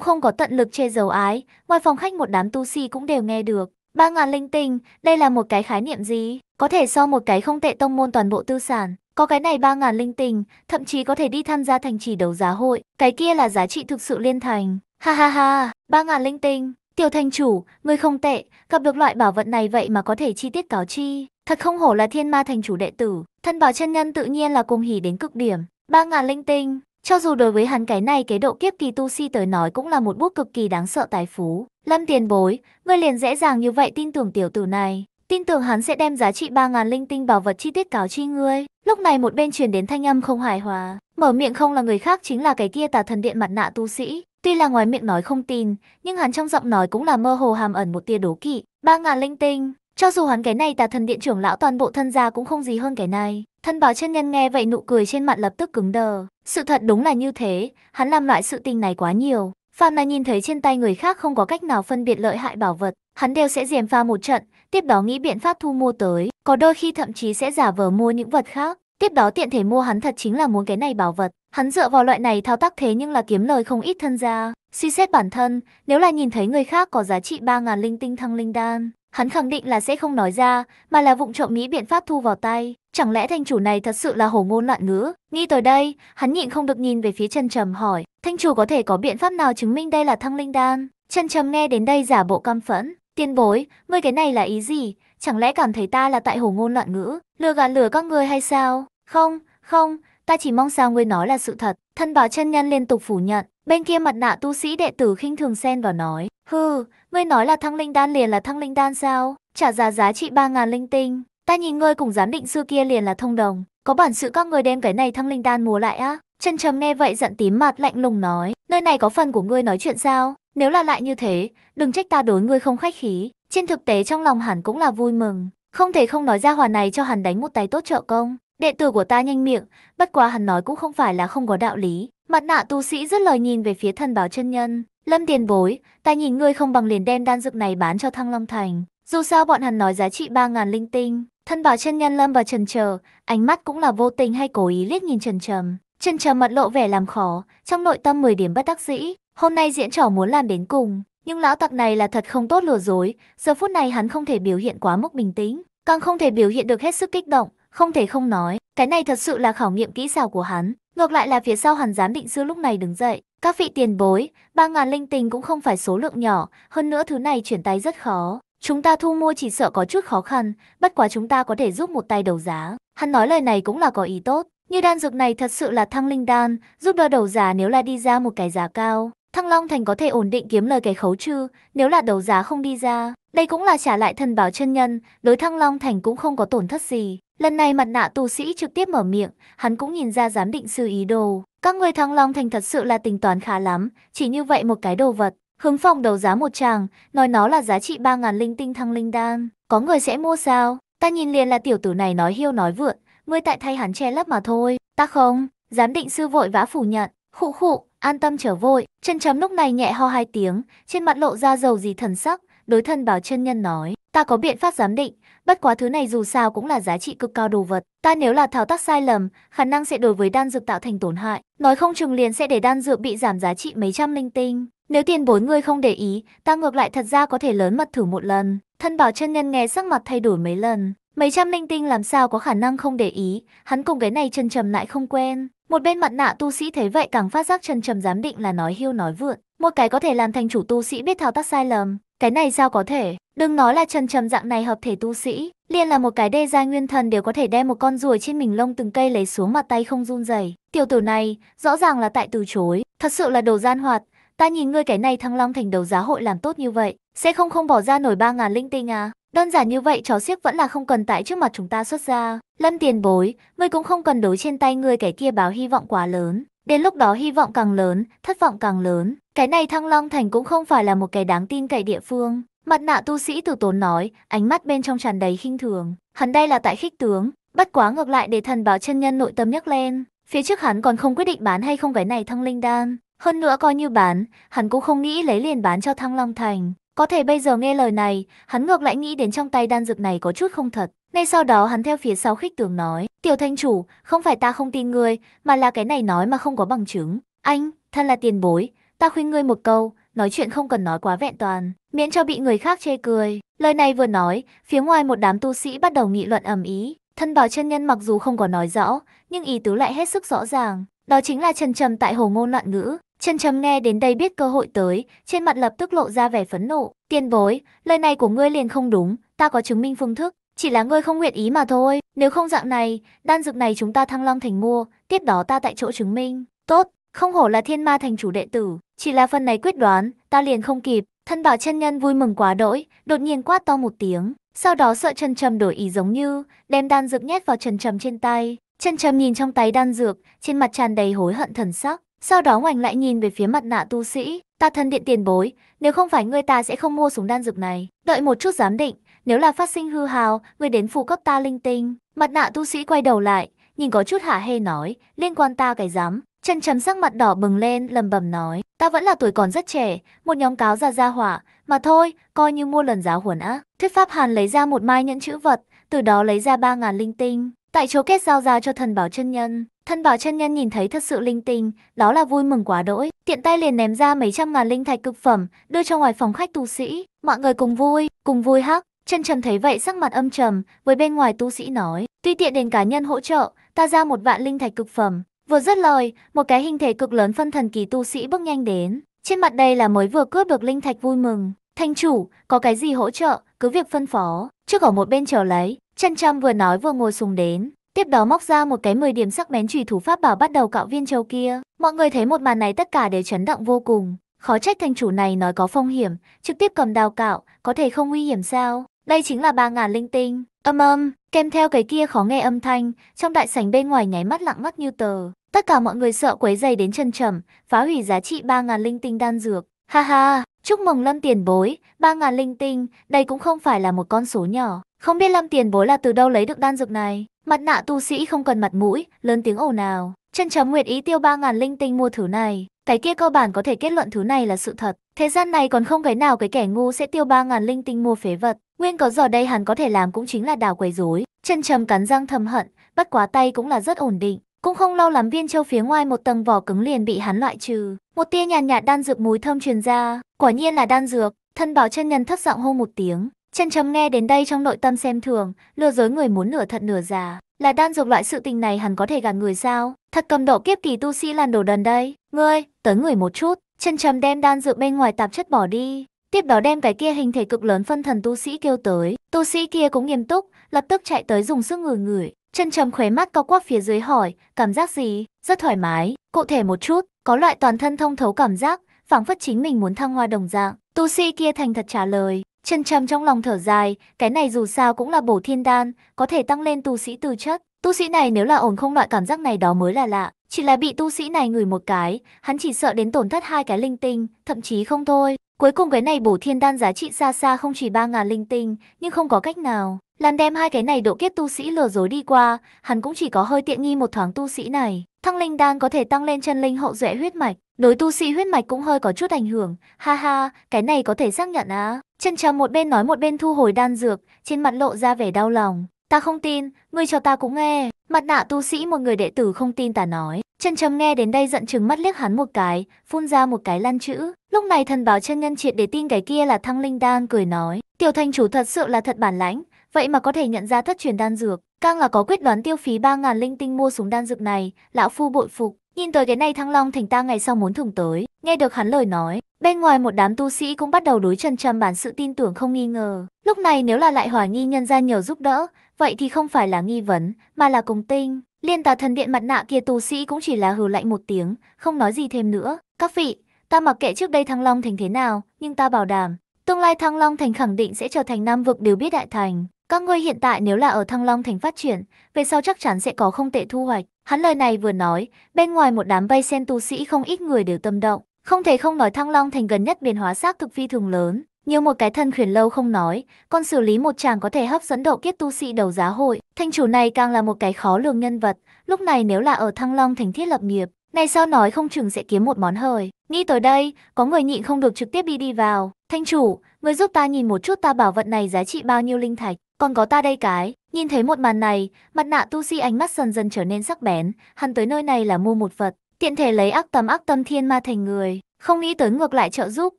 không có tận lực che giấu ái, ngoài phòng khách một đám tu sĩ si cũng đều nghe được. Ba ngàn linh tinh, đây là một cái khái niệm gì? Có thể so một cái không tệ tông môn toàn bộ tư sản. Có cái này ba ngàn linh tinh, thậm chí có thể đi tham gia thành trì đấu giá hội. Cái kia là giá trị thực sự liên thành. Ha ha ha, ba ngàn linh tinh. Tiểu thành chủ, ngươi không tệ, gặp được loại bảo vật này vậy mà có thể chi tiết cáo chi. Thật không hổ là thiên ma thành chủ đệ tử, thân bảo chân nhân tự nhiên là cùng hỉ đến cực điểm. Ba ngàn linh tinh, cho dù đối với hắn cái này kế độ kiếp kỳ tu si tới nói cũng là một bút cực kỳ đáng sợ tài phú. Lâm tiền bối, ngươi liền dễ dàng như vậy tin tưởng tiểu tử này. Tin tưởng hắn sẽ đem giá trị ba ngàn linh tinh bảo vật chi tiết cáo chi ngươi. Lúc này một bên truyền đến thanh âm không hài hòa. Mở miệng không là người khác chính là cái kia tà thần điện mặt nạ tu sĩ. Tuy là ngoài miệng nói không tin, nhưng hắn trong giọng nói cũng là mơ hồ hàm ẩn một tia đố kỵ. ba ngàn linh tinh, cho dù hoàn cái này tà thần điện trưởng lão toàn bộ thân gia cũng không gì hơn cái này. Thân bảo chân nhân nghe vậy nụ cười trên mặt lập tức cứng đờ. Sự thật đúng là như thế, hắn làm loại sự tình này quá nhiều. Phàm là nhìn thấy trên tay người khác không có cách nào phân biệt lợi hại bảo vật, hắn đều sẽ diềm pha một trận, tiếp đó nghĩ biện pháp thu mua tới, có đôi khi thậm chí sẽ giả vờ mua những vật khác. Tiếp đó tiện thể mua hắn thật chính là muốn cái này bảo vật. Hắn dựa vào loại này thao tác thế nhưng là kiếm lời không ít thân gia Suy xét bản thân, nếu là nhìn thấy người khác có giá trị ba 000 linh tinh thăng linh đan, Hắn khẳng định là sẽ không nói ra, mà là vụng trộm nghĩ biện pháp thu vào tay. Chẳng lẽ thanh chủ này thật sự là hồ ngôn loạn ngữ? Nghĩ tới đây, hắn nhịn không được nhìn về phía chân trầm hỏi, thanh chủ có thể có biện pháp nào chứng minh đây là thăng linh đan? Chân trầm nghe đến đây giả bộ căm phẫn, tiên bối, ngươi cái này là ý gì? Chẳng lẽ cảm thấy ta là tại hồ ngôn loạn ngữ, lừa gạt lừa các ngươi hay sao? Không, không, ta chỉ mong sao ngươi nói là sự thật. Thân bảo chân nhân liên tục phủ nhận, bên kia mặt nạ tu sĩ đệ tử khinh thường xen vào nói, hư, Ngươi nói là thăng linh đan liền là thăng linh đan sao? Trả giá giá trị 3.000 linh tinh. Ta nhìn ngươi cùng giám định sư kia liền là thông đồng. Có bản sự các ngươi đem cái này thăng linh đan mua lại á? Chân trầm nghe vậy giận tím mặt lạnh lùng nói. Nơi này có phần của ngươi nói chuyện sao? Nếu là lại như thế, đừng trách ta đối ngươi không khách khí. Trên thực tế trong lòng hẳn cũng là vui mừng. Không thể không nói ra hòa này cho hắn đánh một tay tốt trợ công. Đệ tử của ta nhanh miệng, bất quá hắn nói cũng không phải là không có đạo lý. Mặt nạ tu sĩ rất lời nhìn về phía thần báo chân nhân, Lâm tiền bối, ta nhìn ngươi không bằng liền đem đan dược này bán cho Thăng Long Thành. Dù sao bọn hắn nói giá trị 3.000 linh tinh. Thân bảo chân nhân Lâm và Trần chờ, ánh mắt cũng là vô tình hay cố ý liếc nhìn Trần Trầm. Trần Trầm mặt lộ vẻ làm khó, trong nội tâm 10 điểm bất đắc dĩ. Hôm nay diễn trò muốn làm đến cùng. Nhưng lão tặc này là thật không tốt lừa dối, giờ phút này hắn không thể biểu hiện quá mức bình tĩnh, càng không thể biểu hiện được hết sức kích động, không thể không nói, cái này thật sự là khảo nghiệm kỹ xảo của hắn, Ngược lại là phía sau hàn giám định sư lúc này đứng dậy. Các vị tiền bối, ba ngàn linh tinh cũng không phải số lượng nhỏ, hơn nữa thứ này chuyển tay rất khó. Chúng ta thu mua chỉ sợ có chút khó khăn, bất quá chúng ta có thể giúp một tay đầu giá. Hắn nói lời này cũng là có ý tốt. Như đan dược này thật sự là thăng linh đan, giúp đỡ đầu giá nếu là đi ra một cái giá cao. Thăng Long Thành có thể ổn định kiếm lời cái khấu trừ, nếu là đầu giá không đi ra. Đây cũng là trả lại thần bảo chân nhân, đối Thăng Long Thành cũng không có tổn thất gì. Lần này mặt nạ tu sĩ trực tiếp mở miệng, hắn cũng nhìn ra giám định sư ý đồ. Các người thăng long thành thật sự là tính toán khá lắm, chỉ như vậy một cái đồ vật. Hứng phòng đầu giá một chàng, nói nó là giá trị 3.000 linh tinh thăng linh đan. Có người sẽ mua sao? Ta nhìn liền là tiểu tử này nói hiêu nói vượn, ngươi tại thay hắn che lấp mà thôi. Ta không, giám định sư vội vã phủ nhận, khụ khụ, an tâm trở vội. Chân chấm lúc này nhẹ ho hai tiếng, trên mặt lộ ra dầu gì thần sắc, đối thân bảo chân nhân nói. Ta có biện pháp giám định, bất quá thứ này dù sao cũng là giá trị cực cao đồ vật. Ta nếu là thao tác sai lầm, khả năng sẽ đối với đan dược tạo thành tổn hại, nói không chừng liền sẽ để đan dược bị giảm giá trị mấy trăm linh tinh. Nếu tiền bối ngươi không để ý, ta ngược lại thật ra có thể lớn mật thử một lần. Thân bảo chân nhân nghe sắc mặt thay đổi mấy lần, Mấy trăm linh tinh làm sao có khả năng không để ý, hắn cùng cái này chân trầm lại không quen. Một bên mặt nạ tu sĩ thấy vậy càng phát giác chân trầm giám định là nói hiu nói vượn. Một cái có thể làm thành chủ tu sĩ biết thao tác sai lầm, cái này sao có thể? Đừng nói là trần trầm dạng này hợp thể tu sĩ, liền là một cái đê gia nguyên thần đều có thể đem một con ruồi trên mình lông từng cây lấy xuống mà tay không run rẩy. Tiểu tử này, rõ ràng là tại từ chối, thật sự là đồ gian hoạt. Ta nhìn ngươi cái này thăng long thành đầu giá hội làm tốt như vậy, sẽ không không bỏ ra nổi ba ngàn linh tinh à? Đơn giản như vậy chó siếc vẫn là không cần tại trước mặt chúng ta xuất ra. Lâm tiền bối, ngươi cũng không cần đối trên tay ngươi kẻ kia báo hy vọng quá lớn. Đến lúc đó hy vọng càng lớn, thất vọng càng lớn. Cái này Thăng Long Thành cũng không phải là một cái đáng tin cậy địa phương. Mặt nạ tu sĩ từ tốn nói, ánh mắt bên trong tràn đầy khinh thường. Hắn đây là tại khích tướng, bất quá ngược lại để thần báo chân nhân nội tâm nhắc lên. Phía trước hắn còn không quyết định bán hay không cái này thăng linh đan. Hơn nữa coi như bán, hắn cũng không nghĩ lấy liền bán cho thăng long thành. Có thể bây giờ nghe lời này, hắn ngược lại nghĩ đến trong tay đan dược này có chút không thật. Ngay sau đó hắn theo phía sau khích tường nói, tiểu thanh chủ, không phải ta không tin ngươi, mà là cái này nói mà không có bằng chứng. Anh, thân là tiền bối, ta khuyên ngươi một câu, nói chuyện không cần nói quá vẹn toàn, miễn cho bị người khác chê cười. Lời này vừa nói, phía ngoài một đám tu sĩ bắt đầu nghị luận ầm ý. Thân bảo chân nhân mặc dù không có nói rõ, nhưng ý tứ lại hết sức rõ ràng. Đó chính là chân trầm tại hồ ngôn loạn ngữ. Chân trầm nghe đến đây biết cơ hội tới, trên mặt lập tức lộ ra vẻ phẫn nộ. Tiên bối, lời này của ngươi liền không đúng, ta có chứng minh phương thức. Chỉ là ngươi không nguyện ý mà thôi, nếu không dạng này, đan dược này chúng ta thăng long thành mua, tiếp đó ta tại chỗ chứng minh. Tốt, không hổ là thiên ma thành chủ đệ tử, chỉ là phần này quyết đoán, ta liền không kịp. Thân bảo chân nhân vui mừng quá đỗi, đột nhiên quát to một tiếng, sau đó sợ trần trầm đổi ý giống như, đem đan dược nhét vào trần trầm trên tay. trần trầm nhìn trong tay đan dược, trên mặt tràn đầy hối hận thần sắc, sau đó ngoảnh lại nhìn về phía mặt nạ tu sĩ, ta thân điện tiền bối, nếu không phải ngươi ta sẽ không mua súng đan dược này. Đợi một chút giám định, nếu là phát sinh hư hào, người đến phụ cấp ta linh tinh. Mặt nạ tu sĩ quay đầu lại, nhìn có chút hả hê nói, liên quan ta cái dám. Chân chấm sắc mặt đỏ bừng lên, lầm bầm nói, ta vẫn là tuổi còn rất trẻ, một nhóm cáo già ra hỏa, mà thôi, coi như mua lần giáo huấn á. Thuyết pháp Hàn lấy ra một mai nhẫn chữ vật, từ đó lấy ra ba ngàn linh tinh, tại chỗ kết giao ra cho thần bảo chân nhân. thần bảo chân nhân nhìn thấy thật sự linh tinh, đó là vui mừng quá đỗi. Tiện tay liền ném ra mấy trăm ngàn linh thạch cực phẩm, đưa cho ngoài phòng khách tu sĩ. Mọi người cùng vui, cùng vui hắc. Chân trầm thấy vậy sắc mặt âm trầm, với bên ngoài tu sĩ nói, tuy tiện đền cá nhân hỗ trợ, ta ra một vạn linh thạch cực phẩm. Vừa dứt lời, một cái hình thể cực lớn phân thần kỳ tu sĩ bước nhanh đến, trên mặt đây là mới vừa cướp được linh thạch vui mừng. Thanh chủ, có cái gì hỗ trợ, cứ việc phân phó, trước ở một bên chờ lấy. Chân trầm vừa nói vừa ngồi xuống đến, tiếp đó móc ra một cái 10 điểm sắc bén chủy thủ pháp bảo bắt đầu cạo viên châu kia. Mọi người thấy một màn này tất cả đều chấn động vô cùng. Khó trách thành chủ này nói có phong hiểm, trực tiếp cầm đào cạo, có thể không nguy hiểm sao? Đây chính là ba ngàn linh tinh. Âm âm, kèm theo cái kia khó nghe âm thanh, trong đại sảnh bên ngoài nháy mắt lặng mắt như tờ. Tất cả mọi người sợ quấy dày đến chân trầm, phá hủy giá trị ba ngàn linh tinh đan dược. Ha ha, chúc mừng Lâm Tiền Bối, ba ngàn linh tinh, đây cũng không phải là một con số nhỏ. Không biết Lâm Tiền Bối là từ đâu lấy được đan dược này. Mặt nạ tu sĩ không cần mặt mũi, lớn tiếng ồn nào. Chân trầm nguyệt ý tiêu ba ngàn linh tinh mua thứ này. Cái kia cơ bản có thể kết luận thứ này là sự thật. Thế gian này còn không cái nào cái kẻ ngu sẽ tiêu ba ngàn linh tinh mua phế vật. Nguyên có giờ đây hắn có thể làm cũng chính là đào quấy rối. Chân trầm cắn răng thầm hận, bắt quá tay cũng là rất ổn định. Cũng không lâu lắm viên châu phía ngoài một tầng vỏ cứng liền bị hắn loại trừ. Một tia nhàn nhạt, đan dược mùi thơm truyền ra. Quả nhiên là đan dược. Thân bảo chân nhân thấp giọng hô một tiếng. Chân trầm nghe đến đây trong nội tâm xem thường, lừa dối người muốn nửa thật nửa giả. Là đan dược loại sự tình này hắn có thể gạt người sao? Thật cầm độ kiếp kỳ tu sĩ làn làm đồ đần đây. Ngươi, tới người một chút, chân trầm đem đan dược bên ngoài tạp chất bỏ đi. Tiếp đó đem cái kia hình thể cực lớn phân thần tu sĩ kêu tới. Tu sĩ kia cũng nghiêm túc, lập tức chạy tới dùng sức ngửi ngửi. Chân trầm khóe mắt co quắp phía dưới hỏi, cảm giác gì? Rất thoải mái, cụ thể một chút, có loại toàn thân thông thấu cảm giác, phảng phất chính mình muốn thăng hoa đồng dạng. Tu sĩ kia thành thật trả lời, chân trầm trong lòng thở dài, cái này dù sao cũng là bổ thiên đan, có thể tăng lên tu sĩ tư chất. Tu sĩ này nếu là ổn không loại cảm giác này đó mới là lạ, chỉ là bị tu sĩ này ngửi một cái, hắn chỉ sợ đến tổn thất hai cái linh tinh, thậm chí không thôi. Cuối cùng cái này bổ thiên đan giá trị xa xa không chỉ 3.000 linh tinh, nhưng không có cách nào. Làm đem hai cái này độ kiếp tu sĩ lừa dối đi qua, hắn cũng chỉ có hơi tiện nghi một thoáng tu sĩ này. Thăng linh đan có thể tăng lên chân linh hậu duệ huyết mạch, đối tu sĩ huyết mạch cũng hơi có chút ảnh hưởng. Ha ha, cái này có thể xác nhận á. Chân trà một bên nói một bên thu hồi đan dược, trên mặt lộ ra vẻ đau lòng. Ta không tin, ngươi cho ta cũng nghe. Mặt nạ tu sĩ một người đệ tử không tin ta nói. Chân chấm nghe đến đây giận chừng mắt liếc hắn một cái, phun ra một cái lăn chữ. Lúc này thần báo chân nhân triệt để tin cái kia là thăng linh đan cười nói. Tiểu thành chủ thật sự là thật bản lãnh, vậy mà có thể nhận ra thất truyền đan dược. Càng là có quyết đoán tiêu phí 3.000 linh tinh mua súng đan dược này, lão phu bội phục. Nhìn tới cái này thăng long thành ta ngày sau muốn thủng tới. Nghe được hắn lời nói, bên ngoài một đám tu sĩ cũng bắt đầu đối chân trầm bản sự tin tưởng không nghi ngờ. Lúc này nếu là lại hỏi nghi nhân ra nhiều giúp đỡ, vậy thì không phải là nghi vấn, mà là cùng tinh. Liên tà thần điện mặt nạ kia tu sĩ cũng chỉ là hừ lạnh một tiếng, không nói gì thêm nữa. Các vị, ta mặc kệ trước đây Thăng Long Thành thế nào, nhưng ta bảo đảm, tương lai Thăng Long Thành khẳng định sẽ trở thành Nam vực đều biết đại thành. Các ngươi hiện tại nếu là ở Thăng Long Thành phát triển, về sau chắc chắn sẽ có không tệ thu hoạch. Hắn lời này vừa nói, bên ngoài một đám bay sen tu sĩ không ít người đều tâm động. Không thể không nói Thăng Long Thành gần nhất biến hóa xác thực phi thường lớn, nhiều một cái thân khuyển lâu không nói, còn xử lý một chàng có thể hấp dẫn độ kiếp tu sĩ đầu giá hội. Thanh chủ này càng là một cái khó lường nhân vật, lúc này nếu là ở Thăng Long thành thiết lập nghiệp, này sao nói không chừng sẽ kiếm một món hời. Nghĩ tới đây, có người nhịn không được trực tiếp đi đi vào. Thanh chủ, người giúp ta nhìn một chút ta bảo vật này giá trị bao nhiêu linh thạch, còn có ta đây cái. Nhìn thấy một màn này, mặt nạ tu sĩ ánh mắt dần dần trở nên sắc bén, hắn tới nơi này là mua một vật, tiện thể lấy ác tâm ác tâm thiên ma thành người. Không nghĩ tới ngược lại trợ giúp,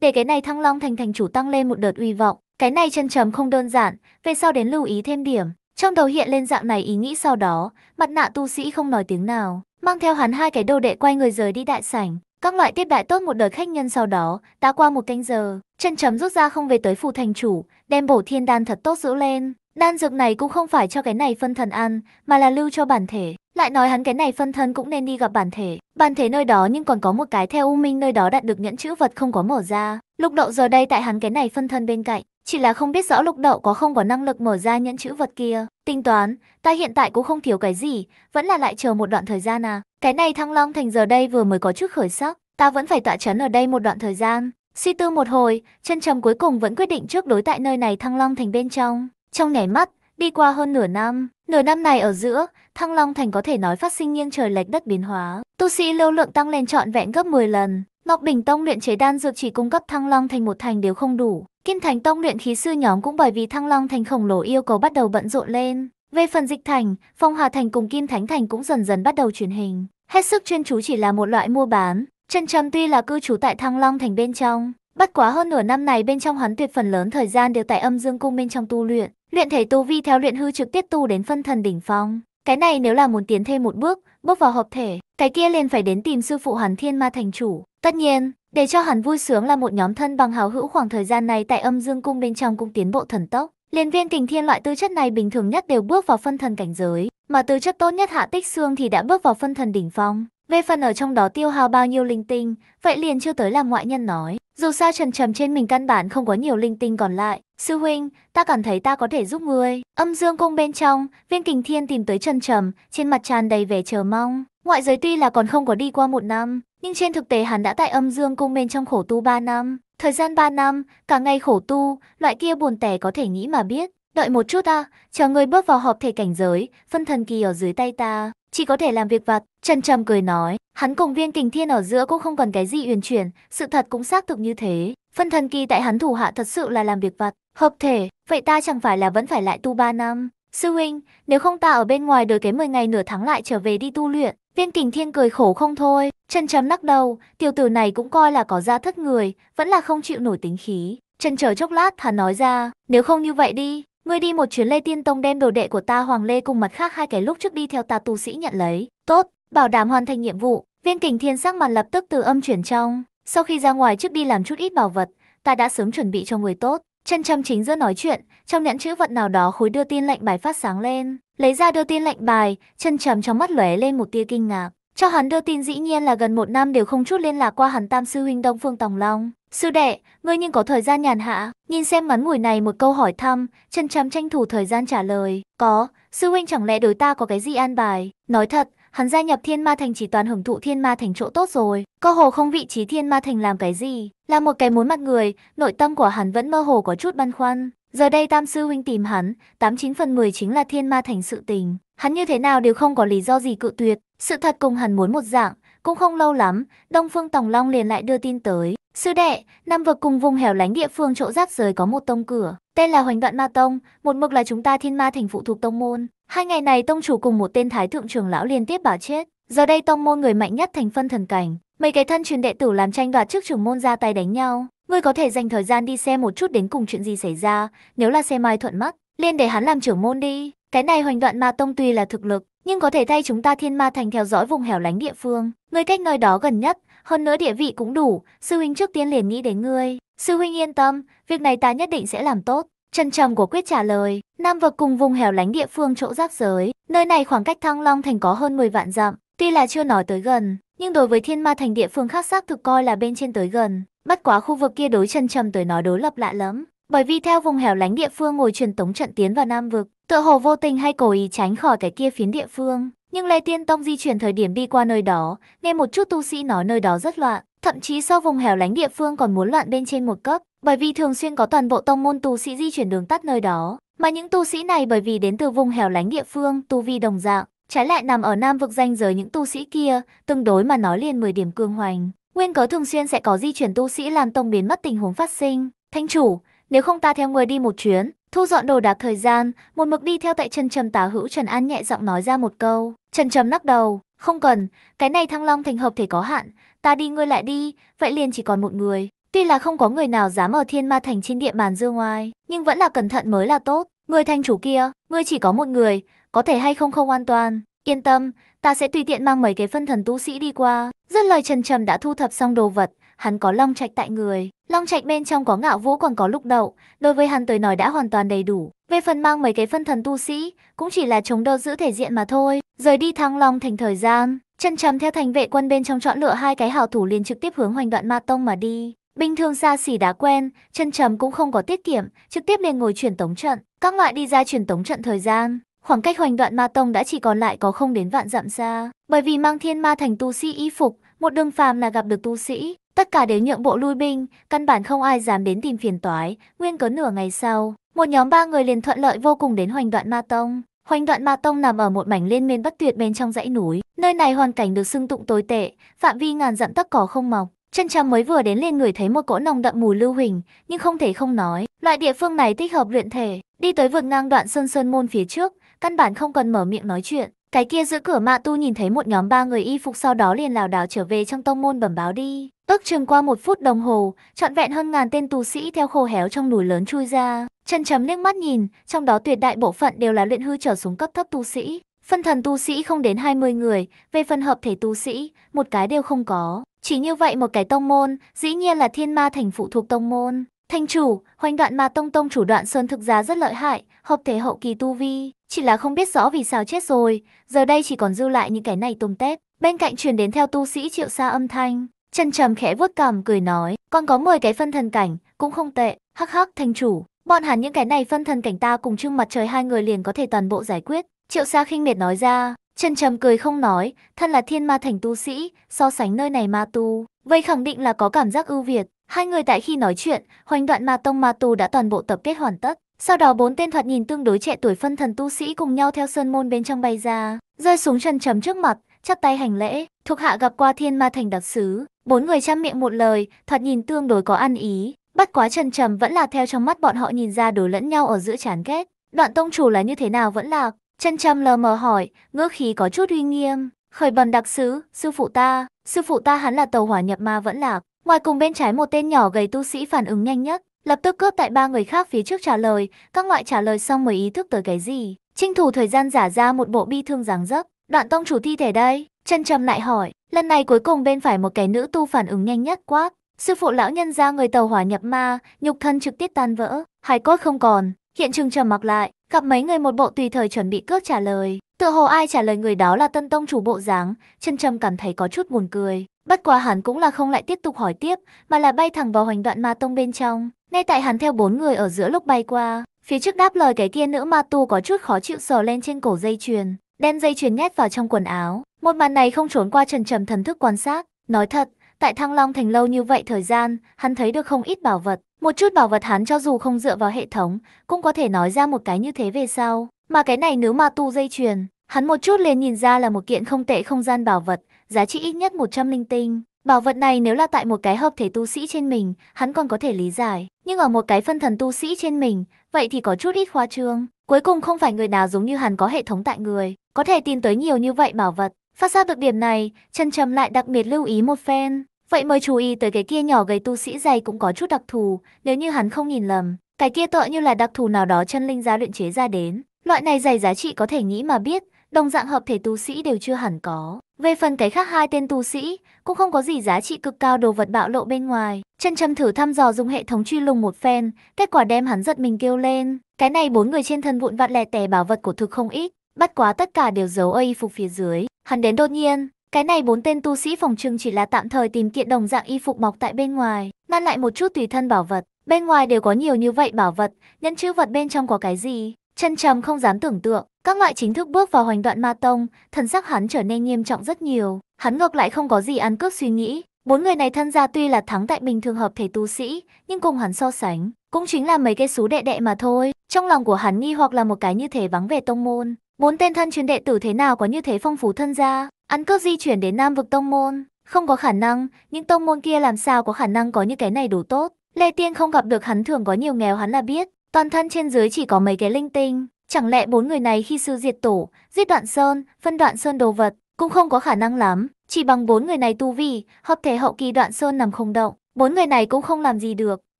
để cái này Thăng Long thành thành chủ tăng lên một đợt uy vọng. Cái này chân trầm không đơn giản, về sau đến lưu ý thêm điểm. Trong đầu hiện lên dạng này ý nghĩ sau đó, mặt nạ tu sĩ không nói tiếng nào, mang theo hắn hai cái đồ đệ quay người rời đi đại sảnh. Các loại tiếp đại tốt một đợt khách nhân sau đó, đã qua một canh giờ, chân chấm rút ra không về tới phù thành chủ, đem bổ thiên đan thật tốt giữ lên. Đan dược này cũng không phải cho cái này phân thân ăn, mà là lưu cho bản thể. Lại nói hắn cái này phân thân cũng nên đi gặp bản thể. Bản thể nơi đó nhưng còn có một cái theo U Minh nơi đó đạt được nhẫn chữ vật không có mở ra. Lục đậu giờ đây tại hắn cái này phân thân bên cạnh. Chỉ là không biết rõ lục đậu có không có năng lực mở ra nhẫn chữ vật kia. Tính toán, ta hiện tại cũng không thiếu cái gì, vẫn là lại chờ một đoạn thời gian à. Cái này thăng long thành giờ đây vừa mới có chút khởi sắc, ta vẫn phải tọa chấn ở đây một đoạn thời gian. Suy tư một hồi, chân trầm cuối cùng vẫn quyết định trước đối tại nơi này thăng long thành bên trong. Trong nháy mắt, đi qua hơn nửa năm, nửa năm này ở giữa, Thăng Long Thành có thể nói phát sinh nghiêng trời lệch đất biến hóa. Tu sĩ lưu lượng tăng lên trọn vẹn gấp 10 lần. Ngọc Bình Tông luyện chế đan dược chỉ cung cấp Thăng Long Thành một thành đều không đủ. Kim Thành Tông luyện khí sư nhóm cũng bởi vì Thăng Long Thành khổng lồ yêu cầu bắt đầu bận rộn lên. Về phần Dịch Thành, Phong hòa Thành cùng Kim Thánh Thành cũng dần dần bắt đầu chuyển hình. Hết sức chuyên chú chỉ là một loại mua bán. Trần Trầm tuy là cư trú tại Thăng Long Thành bên trong, bất quá hơn nửa năm này bên trong hắn tuyệt phần lớn thời gian đều tại âm dương cung bên trong tu luyện. Luyện thể tu vi theo luyện hư trực tiếp tu đến phân thần đỉnh phong. Cái này nếu là muốn tiến thêm một bước, bước vào hợp thể, cái kia liền phải đến tìm sư phụ Hàn Thiên Ma thành chủ. Tất nhiên, để cho hắn vui sướng là một nhóm thân bằng hào hữu khoảng thời gian này tại Âm Dương cung bên trong cũng tiến bộ thần tốc. Liên viên kình thiên loại tư chất này bình thường nhất đều bước vào phân thần cảnh giới, mà tư chất tốt nhất Hạ Tích Xương thì đã bước vào phân thần đỉnh phong. Về phần ở trong đó tiêu hao bao nhiêu linh tinh, vậy liền chưa tới làm ngoại nhân nói. Dù sao trần trầm trên mình căn bản không có nhiều linh tinh còn lại, Sư huynh, ta cảm thấy ta có thể giúp người. Âm dương cung bên trong, viên kình thiên tìm tới trần trầm, trên mặt tràn đầy vẻ chờ mong. Ngoại giới tuy là còn không có đi qua một năm, nhưng trên thực tế hắn đã tại âm dương cung bên trong khổ tu 3 năm. Thời gian 3 năm, cả ngày khổ tu, loại kia buồn tẻ có thể nghĩ mà biết. Đợi một chút ta, chờ người bước vào họp thể cảnh giới, phân thần kỳ ở dưới tay ta, chỉ có thể làm việc vặt. Trần trầm cười nói, hắn cùng viên kình thiên ở giữa cũng không cần cái gì uyển chuyển, sự thật cũng xác thực như thế. Phân thần kỳ tại hắn thủ hạ thật sự là làm việc vặt. Hợp thể, vậy ta chẳng phải là vẫn phải lại tu ba năm. Sư huynh, nếu không ta ở bên ngoài đợi cái 10 ngày nửa tháng lại trở về đi tu luyện. Viên kình thiên cười khổ không thôi, chân chấm lắc đầu, tiểu tử này cũng coi là có gia thất người, vẫn là không chịu nổi tính khí. Chân chờ chốc lát hắn nói ra, nếu không như vậy đi, ngươi đi một chuyến Lê Tiên Tông đem đồ đệ của ta Hoàng Lê cùng mặt khác hai cái lúc trước đi theo ta tu sĩ nhận lấy. Tốt, bảo đảm hoàn thành nhiệm vụ, viên kình thiên sắc mặt lập tức từ âm chuyển trong. Sau khi ra ngoài trước đi làm chút ít bảo vật, ta đã sớm chuẩn bị cho người tốt. Chân chăm chính giữa nói chuyện, trong nhãn chữ vật nào đó khối đưa tin lệnh bài phát sáng lên. Lấy ra đưa tin lệnh bài, chân trầm trong mắt lóe lên một tia kinh ngạc. Cho hắn đưa tin dĩ nhiên là gần một năm đều không chút liên lạc qua hắn tam sư huynh Đông Phương Tòng Long. Sư đệ, ngươi nhưng có thời gian nhàn hạ, nhìn xem ngắn ngủi này một câu hỏi thăm, chân chăm tranh thủ thời gian trả lời. Có, sư huynh chẳng lẽ đối ta có cái gì an bài? Nói thật, hắn gia nhập thiên ma thành chỉ toàn hưởng thụ thiên ma thành chỗ tốt rồi. Cơ hồ không vị trí thiên ma thành làm cái gì, là một cái muốn mặt người, nội tâm của hắn vẫn mơ hồ có chút băn khoăn. Giờ đây tam sư huynh tìm hắn, tám chín phần mười chính là thiên ma thành sự tình. Hắn như thế nào đều không có lý do gì cự tuyệt, sự thật cùng hắn muốn một dạng, cũng không lâu lắm, Đông Phương Tòng Long liền lại đưa tin tới. Sư đệ, năm vực cùng vùng hẻo lánh địa phương chỗ giáp giới có một tông cửa, tên là Hoành Đoạn Ma Tông, một mực là chúng ta thiên ma thành phụ thuộc tông môn. Hai ngày này tông chủ cùng một tên thái thượng trưởng lão liên tiếp bảo chết. Giờ đây tông môn người mạnh nhất thành phân thần cảnh. Mấy cái thân truyền đệ tử làm tranh đoạt trước trưởng môn ra tay đánh nhau. Ngươi có thể dành thời gian đi xem một chút đến cùng chuyện gì xảy ra. Nếu là xe mai thuận mắt, liền để hắn làm trưởng môn đi. Cái này hoành đoạn ma tông tuy là thực lực, nhưng có thể thay chúng ta thiên ma thành theo dõi vùng hẻo lánh địa phương. Ngươi cách nơi đó gần nhất, hơn nữa địa vị cũng đủ. Sư huynh trước tiên liền nghĩ đến ngươi. Sư huynh yên tâm, việc này ta nhất định sẽ làm tốt. Trân Trầm của quyết trả lời, Nam vực cùng vùng hẻo lánh địa phương chỗ giáp giới, nơi này khoảng cách Thăng Long thành có hơn 10 vạn dặm, tuy là chưa nói tới gần, nhưng đối với Thiên Ma thành địa phương khác xác thực coi là bên trên tới gần, bất quá khu vực kia đối Trân Trầm tới nói đối lập lạ lắm, bởi vì theo vùng hẻo lánh địa phương ngồi truyền tống trận tiến vào Nam vực, tựa hồ vô tình hay cố ý tránh khỏi cái kia phiến địa phương, nhưng Lê Tiên Tông di chuyển thời điểm đi qua nơi đó, nghe một chút tu sĩ nói nơi đó rất loạn, thậm chí so vùng hẻo lánh địa phương còn muốn loạn bên trên một cấp, bởi vì thường xuyên có toàn bộ tông môn tu sĩ di chuyển đường tắt nơi đó, mà những tu sĩ này bởi vì đến từ vùng hẻo lánh địa phương, tu vi đồng dạng, trái lại nằm ở nam vực danh giới những tu sĩ kia, tương đối mà nói liền 10 điểm cương hoành. Nguyên cớ thường xuyên sẽ có di chuyển tu sĩ làm tông biến mất tình huống phát sinh. Thanh chủ, nếu không ta theo người đi một chuyến, thu dọn đồ đạc thời gian, một mực đi theo tại chân trầm tả hữu Trần An nhẹ giọng nói ra một câu. Trần trầm lắc đầu, không cần, cái này thăng long thành hợp thể có hạn, ta đi ngươi lại đi, vậy liền chỉ còn một người. Tuy là không có người nào dám ở thiên ma thành trên địa bàn dương ngoài, nhưng vẫn là cẩn thận mới là tốt. Người thanh chủ kia, ngươi chỉ có một người, có thể hay không không an toàn. Yên tâm, ta sẽ tùy tiện mang mấy cái phân thần tu sĩ đi qua. Dứt lời trần trầm đã thu thập xong đồ vật, hắn có long trạch tại người. Long trạch bên trong có ngạo vũ còn có lúc đậu, đối với hắn tới nói đã hoàn toàn đầy đủ. Về phần mang mấy cái phân thần tu sĩ, cũng chỉ là chống đỡ giữ thể diện mà thôi. Rời đi thăng long thành thời gian, Trần Trầm theo thành vệ quân bên trong chọn lựa hai cái hảo thủ liền trực tiếp hướng hoành đoạn ma tông mà đi. Bình thường xa xỉ đá quen, chân trầm cũng không có tiết kiệm, trực tiếp lên ngồi truyền tống trận. Các loại đi ra truyền tống trận thời gian, khoảng cách hoành đoạn ma tông đã chỉ còn lại có không đến vạn dặm xa. Bởi vì mang thiên ma thành tu sĩ y phục, một đường phàm là gặp được tu sĩ, tất cả đều nhượng bộ lui binh, căn bản không ai dám đến tìm phiền toái. Nguyên cớ nửa ngày sau, một nhóm ba người liền thuận lợi vô cùng đến hoành đoạn ma tông. Hoành đoạn Ma Tông nằm ở một mảnh liên miên bất tuyệt bên trong dãy núi, nơi này hoàn cảnh được xưng tụng tồi tệ, phạm vi ngàn dặm tất cỏ không mọc, Chân Trầm mới vừa đến liền người thấy một cỗ nồng đậm mùi lưu huỳnh, nhưng không thể không nói, loại địa phương này thích hợp luyện thể, đi tới vượt ngang đoạn sơn sơn môn phía trước, căn bản không cần mở miệng nói chuyện. Cái kia giữa cửa mạ tu nhìn thấy một nhóm ba người y phục sau đó liền lảo đảo trở về trong tông môn bẩm báo đi. Ước chừng qua một phút đồng hồ, trọn vẹn hơn ngàn tên tu sĩ theo khô héo trong núi lớn chui ra. Chân Trầm liếc mắt nhìn, trong đó tuyệt đại bộ phận đều là luyện hư trở xuống cấp thấp tu sĩ. Phân thần tu sĩ không đến 20 người, về phần hợp thể tu sĩ, một cái đều không có. Chỉ như vậy một cái tông môn, dĩ nhiên là thiên ma thành phụ thuộc tông môn. Thanh chủ, hoành đoạn ma tông tông chủ đoạn sơn thực giá rất lợi hại, hợp thể hậu kỳ tu vi, chỉ là không biết rõ vì sao chết rồi, giờ đây chỉ còn dư lại những cái này tôm tép. Bên cạnh truyền đến theo tu sĩ triệu xa âm thanh, chân trầm khẽ vuốt cằm cười nói, còn có 10 cái phân thần cảnh, cũng không tệ, hắc hắc thanh chủ, bọn hắn những cái này phân thần cảnh ta cùng trưng mặt trời hai người liền có thể toàn bộ giải quyết, Triệu Sa khinh miệt nói ra, Trần Trầm cười không nói, thân là thiên ma thành tu sĩ, so sánh nơi này ma tu, vậy khẳng định là có cảm giác ưu việt. Hai người tại khi nói chuyện, hoành đoạn ma tông ma tu đã toàn bộ tập kết hoàn tất. Sau đó bốn tên thoạt nhìn tương đối trẻ tuổi phân thần tu sĩ cùng nhau theo sơn môn bên trong bay ra, rơi xuống Trần Trầm trước mặt, chắp tay hành lễ, thuộc hạ gặp qua thiên ma thành đặc sứ. Bốn người chăm miệng một lời, thoạt nhìn tương đối có ăn ý, bất quá Trần Trầm vẫn là theo trong mắt bọn họ nhìn ra đối lẫn nhau ở giữa chán ghét. Đoạn tông chủ là như thế nào vẫn là Chân chăm lờ mờ hỏi, ngữ khí có chút uy nghiêm, khởi bẩm đặc sứ, sư phụ ta, sư phụ ta hắn là tàu hỏa nhập ma vẫn lạc. Ngoài cùng bên trái một tên nhỏ gầy tu sĩ phản ứng nhanh nhất, lập tức cướp tại ba người khác phía trước trả lời, các loại trả lời xong mới ý thức tới cái gì. Tranh thủ thời gian giả ra một bộ bi thương dáng dấp, đoạn tông chủ thi thể đây, chân trầm lại hỏi, lần này cuối cùng bên phải một cái nữ tu phản ứng nhanh nhất quát. Sư phụ lão nhân ra người tàu hỏa nhập ma, nhục thân trực tiếp tan vỡ, hài cốt không còn, Hiện trường trầm mặc lại, gặp mấy người một bộ tùy thời chuẩn bị cước trả lời. Tựa hồ ai trả lời người đó là tân tông chủ bộ dáng, chân trầm cảm thấy có chút buồn cười. Bất quá hắn cũng là không lại tiếp tục hỏi tiếp, mà là bay thẳng vào hoành đoạn ma tông bên trong. Ngay tại hắn theo bốn người ở giữa lúc bay qua, phía trước đáp lời cái kia nữ ma tu có chút khó chịu sờ lên trên cổ dây chuyền, đem dây chuyền nhét vào trong quần áo. Một màn này không trốn qua trần trầm thần thức quan sát. Nói thật, Tại Thăng Long Thành lâu như vậy thời gian, hắn thấy được không ít bảo vật. Một chút bảo vật hắn cho dù không dựa vào hệ thống, cũng có thể nói ra một cái như thế về sau. Mà cái này nếu mà tu dây chuyền, hắn một chút liền nhìn ra là một kiện không tệ không gian bảo vật, giá trị ít nhất 100 linh tinh. Bảo vật này nếu là tại một cái hợp thể tu sĩ trên mình, hắn còn có thể lý giải. Nhưng ở một cái phân thần tu sĩ trên mình, vậy thì có chút ít khoa trương. Cuối cùng không phải người nào giống như hắn có hệ thống tại người, có thể tìm tới nhiều như vậy bảo vật. Phát ra được điểm này, chân trầm lại đặc biệt lưu ý một phen. Vậy mời chú ý tới cái kia nhỏ gầy tu sĩ dày cũng có chút đặc thù, nếu như hắn không nhìn lầm. Cái kia tựa như là đặc thù nào đó chân linh giá luyện chế ra đến. Loại này dày giá trị có thể nghĩ mà biết, đồng dạng hợp thể tu sĩ đều chưa hẳn có. Về phần cái khác hai tên tu sĩ, cũng không có gì giá trị cực cao đồ vật bạo lộ bên ngoài. Chân châm thử thăm dò dùng hệ thống truy lùng một phen, kết quả đem hắn giật mình kêu lên. Cái này bốn người trên thân vụn vặt lè tè bảo vật của thực không ít, bắt quá tất cả đều giấu ở y phục phía dưới. Hắn đến đột nhiên, cái này bốn tên tu sĩ phòng trưng chỉ là tạm thời tìm kiện đồng dạng y phục mọc tại bên ngoài, ngăn lại một chút tùy thân bảo vật. Bên ngoài đều có nhiều như vậy bảo vật, nhân chữ vật bên trong có cái gì? Chân trầm không dám tưởng tượng, các loại chính thức bước vào hoành đoạn ma tông, thần sắc hắn trở nên nghiêm trọng rất nhiều. Hắn ngược lại không có gì ăn cướp suy nghĩ, Bốn người này thân gia tuy là thắng tại bình thường hợp thể tu sĩ, nhưng cùng hắn so sánh, cũng chính là mấy cái xú đệ đệ mà thôi. Trong lòng của hắn nghi hoặc là một cái như thể vắng về tông môn, Bốn tên thân truyền đệ tử thế nào có như thế phong phú thân gia, ăn cướp di chuyển đến Nam vực tông môn, không có khả năng, những tông môn kia làm sao có khả năng có như cái này đủ tốt. Lê Tiên không gặp được hắn thường có nhiều nghèo hắn là biết, toàn thân trên dưới chỉ có mấy cái linh tinh, chẳng lẽ bốn người này khi sư diệt tổ, giết đoạn sơn, phân đoạn sơn đồ vật, cũng không có khả năng lắm, chỉ bằng bốn người này tu vi, hợp thể hậu kỳ đoạn sơn nằm không động, bốn người này cũng không làm gì được,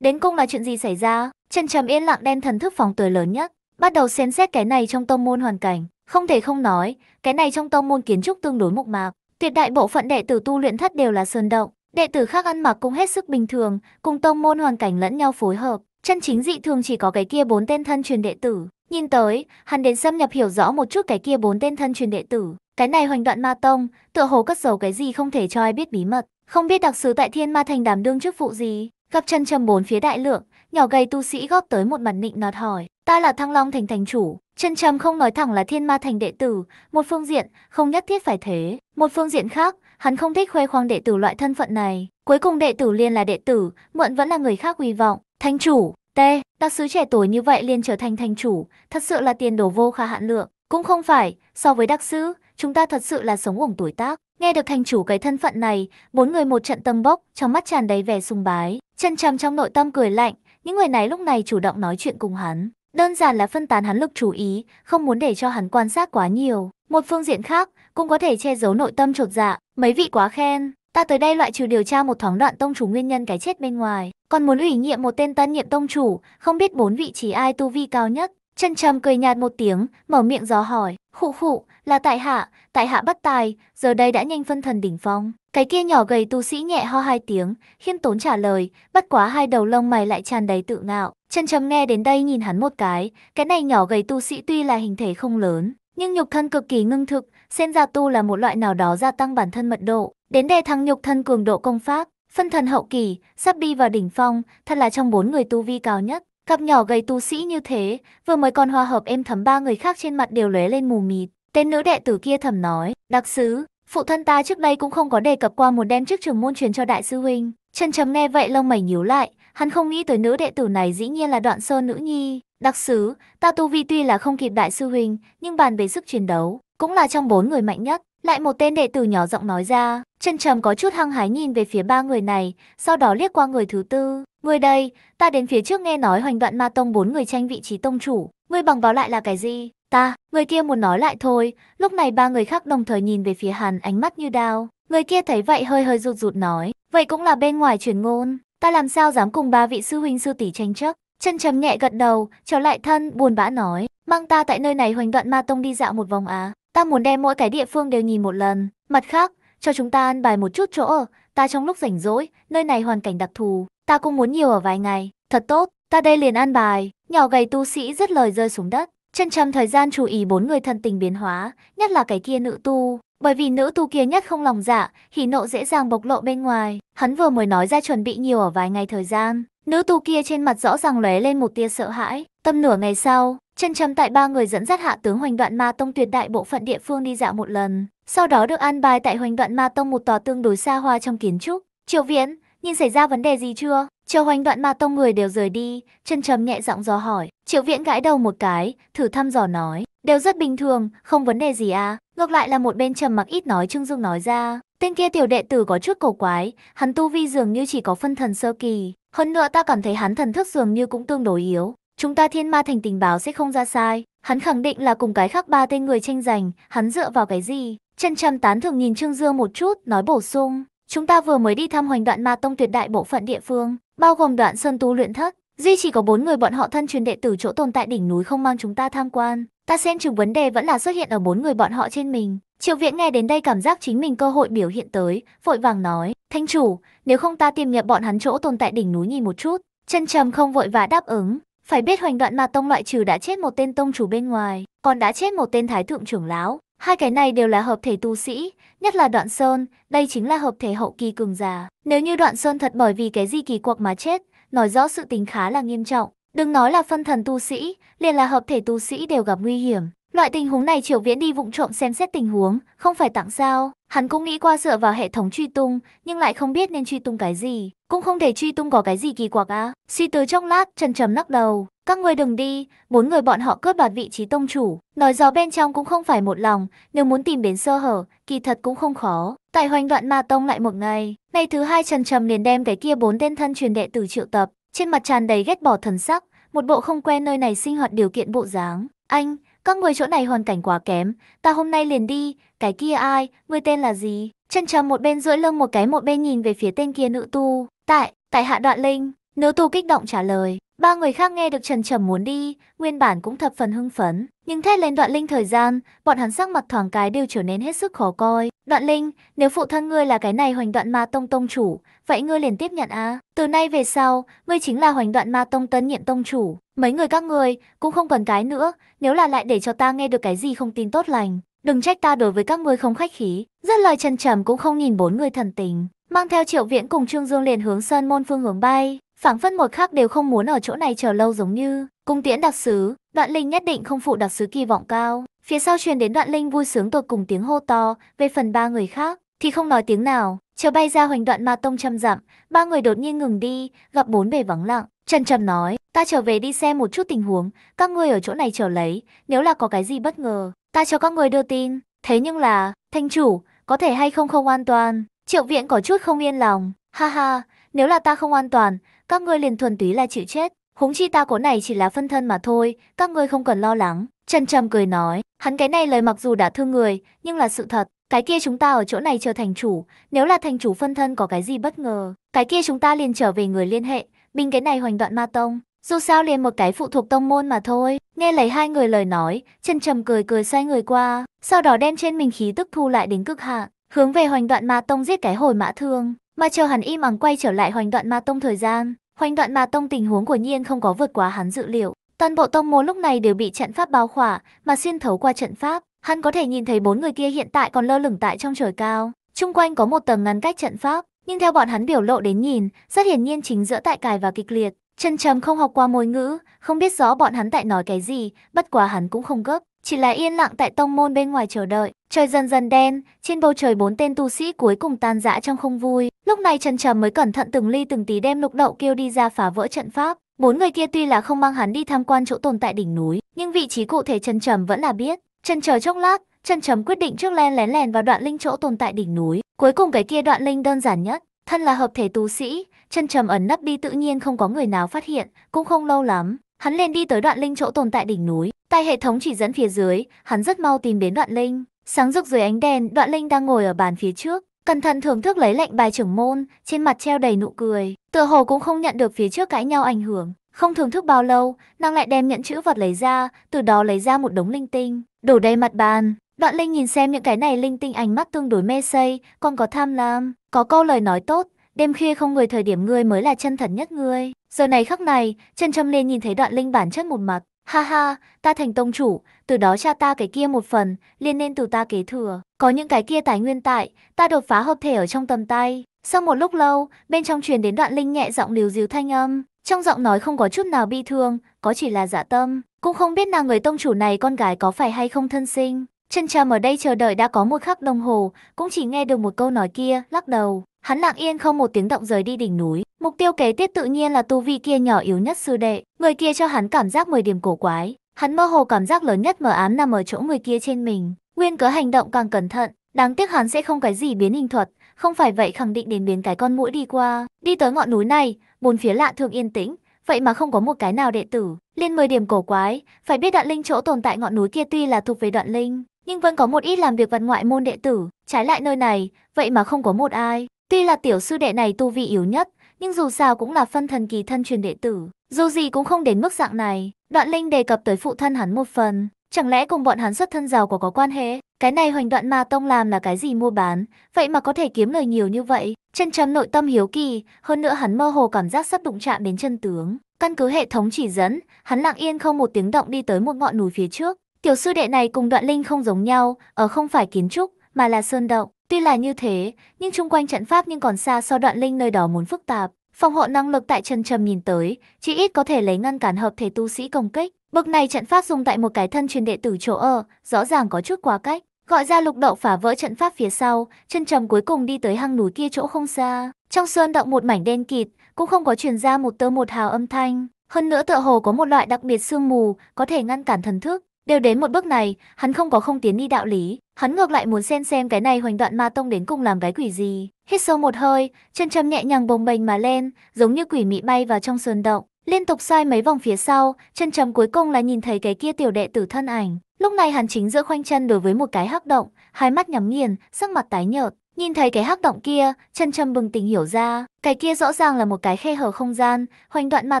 đến cùng là chuyện gì xảy ra? Trần Trầm yên lặng đem thần thức phòng tuổi lớn nhất, bắt đầu xén xét cái này trong tông môn hoàn cảnh. Không thể không nói, cái này trong tông môn kiến trúc tương đối mộc mạc, tuyệt đại bộ phận đệ tử tu luyện thất đều là sơn động, đệ tử khác ăn mặc cũng hết sức bình thường, cùng tông môn hoàn cảnh lẫn nhau phối hợp, chân chính dị thường chỉ có cái kia bốn tên thân truyền đệ tử. Nhìn tới, hắn đến xâm nhập hiểu rõ một chút cái kia bốn tên thân truyền đệ tử, cái này hoành đoạn ma tông, tựa hồ cất giấu cái gì không thể cho ai biết bí mật, không biết đặc sứ tại Thiên Ma Thành đảm đương chức vụ gì. Gặp chân trầm bốn phía đại lượng, nhỏ gầy tu sĩ góp tới một mặt nịnh nọt hỏi, Ta là Thăng Long Thành Thành Chủ, chân trầm không nói thẳng là Thiên Ma Thành đệ tử, một phương diện, không nhất thiết phải thế. Một phương diện khác, hắn không thích khoe khoang đệ tử loại thân phận này. Cuối cùng đệ tử liên là đệ tử, mượn vẫn là người khác hy vọng. Thành Chủ, T, đặc sứ trẻ tuổi như vậy liền trở thành Thành Chủ, thật sự là tiền đổ vô khả hạn lượng. Cũng không phải, so với đặc sứ, chúng ta thật sự là sống uổng tuổi tác. Nghe được thành chủ cái thân phận này, bốn người một trận tâm bốc, trong mắt tràn đầy vẻ sùng bái. Chân trầm trong nội tâm cười lạnh, những người này lúc này chủ động nói chuyện cùng hắn. Đơn giản là phân tán hắn lực chú ý, không muốn để cho hắn quan sát quá nhiều. Một phương diện khác, cũng có thể che giấu nội tâm trột dạ, mấy vị quá khen. Ta tới đây loại trừ điều tra một thoáng đoạn tông chủ nguyên nhân cái chết bên ngoài, còn muốn ủy nhiệm một tên tân nhiệm tông chủ, không biết bốn vị trí ai tu vi cao nhất. Chân trầm cười nhạt một tiếng, mở miệng gió hỏi, khụ khụ, là tại hạ, tại hạ bất tài, giờ đây đã nhanh phân thần đỉnh phong. Cái kia nhỏ gầy tu sĩ nhẹ ho hai tiếng, khiêm tốn trả lời, bất quá hai đầu lông mày lại tràn đầy tự ngạo. Chân chấm nghe đến đây nhìn hắn một cái, cái này nhỏ gầy tu sĩ tuy là hình thể không lớn, nhưng nhục thân cực kỳ ngưng thực, sen gia tu là một loại nào đó gia tăng bản thân mật độ, đến đề thăng nhục thân cường độ công pháp, phân thần hậu kỳ, sắp đi vào đỉnh phong, thật là trong bốn người tu vi cao nhất. Cặp nhỏ gầy tu sĩ như thế, vừa mới còn hòa hợp em thấm ba người khác trên mặt đều lóe lên mù mịt. Tên nữ đệ tử kia thầm nói, đặc sứ, phụ thân ta trước đây cũng không có đề cập qua một đem trước trường môn truyền cho đại sư huynh. Chân chấm nghe vậy lông mày nhíu lại, Hắn không nghĩ tới nữ đệ tử này dĩ nhiên là đoạn sơn nữ nhi. Đặc sứ, ta tu vi tuy là không kịp đại sư huynh, nhưng bàn về sức chiến đấu, cũng là trong bốn người mạnh nhất. Lại một tên đệ tử nhỏ giọng nói ra, chân trầm có chút hăng hái nhìn về phía ba người này, sau đó liếc qua người thứ tư. Người đây, ta đến phía trước nghe nói hoành đoạn ma tông bốn người tranh vị trí tông chủ, Người bằng báo lại là cái gì? Ta, người kia muốn nói lại thôi, lúc này ba người khác đồng thời nhìn về phía hắn ánh mắt như đao. Người kia thấy vậy hơi hơi rụt rụt nói, vậy cũng là bên ngoài truyền ngôn, ta làm sao dám cùng ba vị sư huynh sư tỷ tranh chấp. Chân chấm nhẹ gật đầu, trở lại thân, buồn bã nói, mang ta tại nơi này hoành đoạn ma tông đi dạo một vòng á. Ta muốn đem mỗi cái địa phương đều nhìn một lần. Mặt khác, cho chúng ta ăn bài một chút chỗ ở, ta trong lúc rảnh rỗi, nơi này hoàn cảnh đặc thù, ta cũng muốn nhiều ở vài ngày. Thật tốt, ta đây liền ăn bài. Nhỏ gầy tu sĩ rất lời rơi xuống đất. Chân chăm thời gian chú ý bốn người thân tình biến hóa, nhất là cái kia nữ tu, bởi vì nữ tu kia nhất không lòng dạ, hỉ nộ dễ dàng bộc lộ bên ngoài. Hắn vừa mới nói ra chuẩn bị nhiều ở vài ngày thời gian. Nữ tu kia trên mặt rõ ràng lóe lên một tia sợ hãi. Tâm nửa ngày sau, chân chấm tại ba người dẫn dắt hạ tướng hoành đoạn ma tông tuyệt đại bộ phận địa phương đi dạo một lần. Sau đó được an bài tại hoành đoạn ma tông một tòa tương đối xa hoa trong kiến trúc. Triệu viễn, nhìn xảy ra vấn đề gì chưa? Chờ hoành đoạn ma tông người đều rời đi, chân chấm nhẹ giọng dò hỏi. Triệu viễn gãi đầu một cái, thử thăm dò nói đều rất bình thường, không vấn đề gì à. Ngược lại là một bên trầm mặc ít nói Trương Dương nói ra. Tên kia tiểu đệ tử có chút cổ quái, hắn tu vi dường như chỉ có phân thần sơ kỳ. Hơn nữa ta cảm thấy hắn thần thức dường như cũng tương đối yếu. Chúng ta thiên ma thành tình báo sẽ không ra sai. Hắn khẳng định là cùng cái khác ba tên người tranh giành, hắn dựa vào cái gì? Chân trầm tán thường nhìn Trương Dương một chút, nói bổ sung. Chúng ta vừa mới đi thăm hoành đoạn ma tông tuyệt đại bộ phận địa phương, bao gồm đoạn sơn tu luyện thất, Duy chỉ có bốn người bọn họ thân truyền đệ tử chỗ tồn tại đỉnh núi không mang chúng ta tham quan. Ta xem chừng vấn đề vẫn là xuất hiện ở bốn người bọn họ trên mình. Triệu Viễn nghe đến đây cảm giác chính mình cơ hội biểu hiện tới, vội vàng nói, Thanh chủ, nếu không ta tìm nhập bọn hắn chỗ tồn tại đỉnh núi nhìn một chút. Chân trầm không vội vã đáp ứng, phải biết hoành đoạn mà tông loại trừ đã chết một tên tông chủ bên ngoài, còn đã chết một tên thái thượng trưởng lão. Hai cái này đều là hợp thể tu sĩ, nhất là đoạn sơn, đây chính là hợp thể hậu kỳ cường già. Nếu như đoạn sơn thật bởi vì cái gì kỳ quặc mà chết, nói rõ sự tính khá là nghiêm trọng. Đừng nói là phân thần tu sĩ, liền là hợp thể tu sĩ đều gặp nguy hiểm. Loại tình huống này Triệu Viễn đi vụng trộm xem xét tình huống, không phải tặng sao? Hắn cũng nghĩ qua dựa vào hệ thống truy tung, nhưng lại không biết nên truy tung cái gì, cũng không thể truy tung có cái gì kỳ quặc á. À. Suy tư trong lát, Trần Trầm lắc đầu, các ngươi đừng đi, bốn người bọn họ cướp đoạt vị trí tông chủ, nói gió bên trong cũng không phải một lòng, nếu muốn tìm đến sơ hở, kỳ thật cũng không khó. Tại hoành đoạn ma tông lại một ngày, ngày thứ hai Trần Trầm liền đem cái kia bốn tên thân truyền đệ tử triệu tập, trên mặt tràn đầy ghét bỏ thần sắc, một bộ không quen nơi này sinh hoạt điều kiện bộ dáng. Anh, các người chỗ này hoàn cảnh quá kém, ta hôm nay liền đi, cái kia ai, người tên là gì? Trần Trầm một bên duỗi lưng một cái một bên nhìn về phía tên kia nữ tu, tại, tại hạ đoạn linh, nữ tu kích động trả lời. Ba người khác nghe được Trần Trầm muốn đi, nguyên bản cũng thập phần hưng phấn, nhưng thét lên Đoạn Linh thời gian, bọn hắn sắc mặt thoáng cái đều trở nên hết sức khó coi. Đoạn Linh, nếu phụ thân ngươi là cái này Hoành Đoạn Ma Tông tông chủ, vậy ngươi liền tiếp nhận a. Từ nay về sau, ngươi chính là Hoành Đoạn Ma Tông tân nhiệm tông chủ, mấy người các ngươi cũng không cần cái nữa, nếu là lại để cho ta nghe được cái gì không tin tốt lành, đừng trách ta đối với các ngươi không khách khí. Rất lời Trần Trầm cũng không nhìn bốn người thần tình, mang theo Triệu Viễn cùng Trương Dương liền hướng sơn môn phương hướng bay phảng phất một khắc đều không muốn ở chỗ này chờ lâu giống như cung tiễn đặc sứ đoạn linh nhất định không phụ đặc sứ kỳ vọng cao phía sau truyền đến đoạn linh vui sướng tột cùng tiếng hô to về phần ba người khác thì không nói tiếng nào chờ bay ra hoành đoạn ma tông trăm dặm ba người đột nhiên ngừng đi gặp bốn bề vắng lặng trần trầm nói ta trở về đi xem một chút tình huống các ngươi ở chỗ này chờ lấy nếu là có cái gì bất ngờ ta cho các ngươi đưa tin thế nhưng là thanh chủ có thể hay không không an toàn triệu viện có chút không yên lòng ha ha nếu là ta không an toàn các ngươi liền thuần túy là chịu chết. Húng chi ta cố này chỉ là phân thân mà thôi, các ngươi không cần lo lắng. Trần Trầm cười nói, hắn cái này lời mặc dù đã thương người, nhưng là sự thật. Cái kia chúng ta ở chỗ này chờ thành chủ, nếu là thành chủ phân thân có cái gì bất ngờ, cái kia chúng ta liền trở về người liên hệ, bình cái này hoành đoạn ma tông. Dù sao liền một cái phụ thuộc tông môn mà thôi. Nghe lấy hai người lời nói, Trần Trầm cười cười xoay người qua, sau đó đem trên mình khí tức thu lại đến cực hạn, hướng về hoành đoạn ma tông giết cái hồi mã thương. Mà chờ hắn im ắng quay trở lại hoành đoạn ma tông thời gian, hoành đoạn ma tông tình huống của nhiên không có vượt quá hắn dự liệu. Toàn bộ tông môn lúc này đều bị trận pháp bao khỏa, mà xuyên thấu qua trận pháp, hắn có thể nhìn thấy bốn người kia hiện tại còn lơ lửng tại trong trời cao. Trung quanh có một tầng ngăn cách trận pháp, nhưng theo bọn hắn biểu lộ đến nhìn, rất hiển nhiên chính giữa tại cài và kịch liệt. chân Trầm không học qua môi ngữ, không biết rõ bọn hắn tại nói cái gì, bất quá hắn cũng không gấp, chỉ là yên lặng tại tông môn bên ngoài chờ đợi. Trời dần dần đen, trên bầu trời bốn tên tu sĩ cuối cùng tan rã trong không vui. Lúc này Trần Trầm mới cẩn thận từng ly từng tí đem lục đậu kêu đi ra phá vỡ trận pháp. Bốn người kia tuy là không mang hắn đi tham quan chỗ tồn tại đỉnh núi, nhưng vị trí cụ thể Trần Trầm vẫn là biết. Trần chờ chốc lát, Trần Trầm quyết định trước len lén lèn vào đoạn linh chỗ tồn tại đỉnh núi. Cuối cùng cái kia đoạn linh đơn giản nhất, thân là hợp thể tu sĩ, Trần Trầm ẩn nấp đi tự nhiên không có người nào phát hiện, cũng không lâu lắm, hắn liền đi tới đoạn linh chỗ tồn tại đỉnh núi Tại hệ thống chỉ dẫn phía dưới, hắn rất mau tìm đến đoạn linh. Sáng rực dưới ánh đèn, đoạn linh đang ngồi ở bàn phía trước. Cẩn thận thưởng thức lấy lệnh bài trưởng môn, trên mặt treo đầy nụ cười. Tựa hồ cũng không nhận được phía trước cãi nhau ảnh hưởng. Không thưởng thức bao lâu, nàng lại đem nhận chữ vật lấy ra, từ đó lấy ra một đống linh tinh, đổ đầy mặt bàn. Đoạn linh nhìn xem những cái này linh tinh ánh mắt tương đối mê say, còn có tham lam, có câu lời nói tốt, đêm khuya không người thời điểm ngươi mới là chân thật nhất ngươi. Giờ này khắc này, chân châm lên nhìn thấy đoạn linh bản chất một mặt, Ha ha, ta thành tông chủ, từ đó cha ta cái kia một phần, liền nên từ ta kế thừa. Có những cái kia tài nguyên tại, ta đột phá hợp thể ở trong tầm tay. Sau một lúc lâu, bên trong truyền đến đoạn linh nhẹ giọng liều díu thanh âm. Trong giọng nói không có chút nào bi thương, có chỉ là dạ tâm. Cũng không biết nàng người tông chủ này con gái có phải hay không thân sinh. Chân trầm ở đây chờ đợi đã có một khắc đồng hồ, cũng chỉ nghe được một câu nói kia, lắc đầu. Hắn lặng yên không một tiếng động rời đi đỉnh núi. Mục tiêu kế tiếp tự nhiên là tu vi kia nhỏ yếu nhất sư đệ, người kia cho hắn cảm giác 10 điểm cổ quái. Hắn mơ hồ cảm giác lớn nhất mờ ám nằm ở chỗ người kia trên mình. Nguyên cớ hành động càng cẩn thận, đáng tiếc hắn sẽ không cái gì biến hình thuật, không phải vậy khẳng định đến biến cái con mũi đi qua. Đi tới ngọn núi này, bốn phía lạ thường yên tĩnh, vậy mà không có một cái nào đệ tử. Liên 10 điểm cổ quái, phải biết đoạn linh chỗ tồn tại ngọn núi kia tuy là thuộc về đoạn linh, nhưng vẫn có một ít làm việc vật ngoại môn đệ tử, trái lại nơi này, vậy mà không có một ai. Tuy là tiểu sư đệ này tu vi yếu nhất, nhưng dù sao cũng là phân thần kỳ thân truyền đệ tử, dù gì cũng không đến mức dạng này. Đoạn Linh đề cập tới phụ thân hắn một phần, chẳng lẽ cùng bọn hắn xuất thân giàu có có quan hệ? Cái này hoành đoạn ma tông làm là cái gì mua bán, vậy mà có thể kiếm lời nhiều như vậy? Chân chấm nội tâm hiếu kỳ, hơn nữa hắn mơ hồ cảm giác sắp đụng chạm đến chân tướng. Căn cứ hệ thống chỉ dẫn, hắn lặng yên không một tiếng động đi tới một ngọn núi phía trước. Tiểu sư đệ này cùng đoạn linh không giống nhau, ở không phải kiến trúc, mà là sơn động. Tuy là như thế, nhưng chung quanh trận pháp nhưng còn xa so đoạn linh nơi đó muốn phức tạp. Phòng hộ năng lực tại chân Trầm nhìn tới, chỉ ít có thể lấy ngăn cản hợp thể tu sĩ công kích. Bậc này trận pháp dùng tại một cái thân truyền đệ tử chỗ ở, rõ ràng có chút quá cách. Gọi ra lục đậu phá vỡ trận pháp phía sau, chân Trầm cuối cùng đi tới hang núi kia chỗ không xa. Trong sơn động một mảnh đen kịt, cũng không có truyền ra một tơ một hào âm thanh. Hơn nữa tựa hồ có một loại đặc biệt sương mù, có thể ngăn cản thần thức, Đều đến một bước này, hắn không có không tiến đi đạo lý, hắn ngược lại muốn xem xem cái này hoành đoạn ma tông đến cùng làm cái quỷ gì. Hít sâu một hơi, chân châm nhẹ nhàng bồng bềnh mà lên, giống như quỷ mị bay vào trong sườn động. Liên tục xoay mấy vòng phía sau, chân chấm cuối cùng là nhìn thấy cái kia tiểu đệ tử thân ảnh. Lúc này hắn chính giữa khoanh chân đối với một cái hắc động, hai mắt nhắm nghiền, sắc mặt tái nhợt. Nhìn thấy cái hắc động kia, chân châm bừng tỉnh hiểu ra, cái kia rõ ràng là một cái khe hở không gian, hoành đoạn ma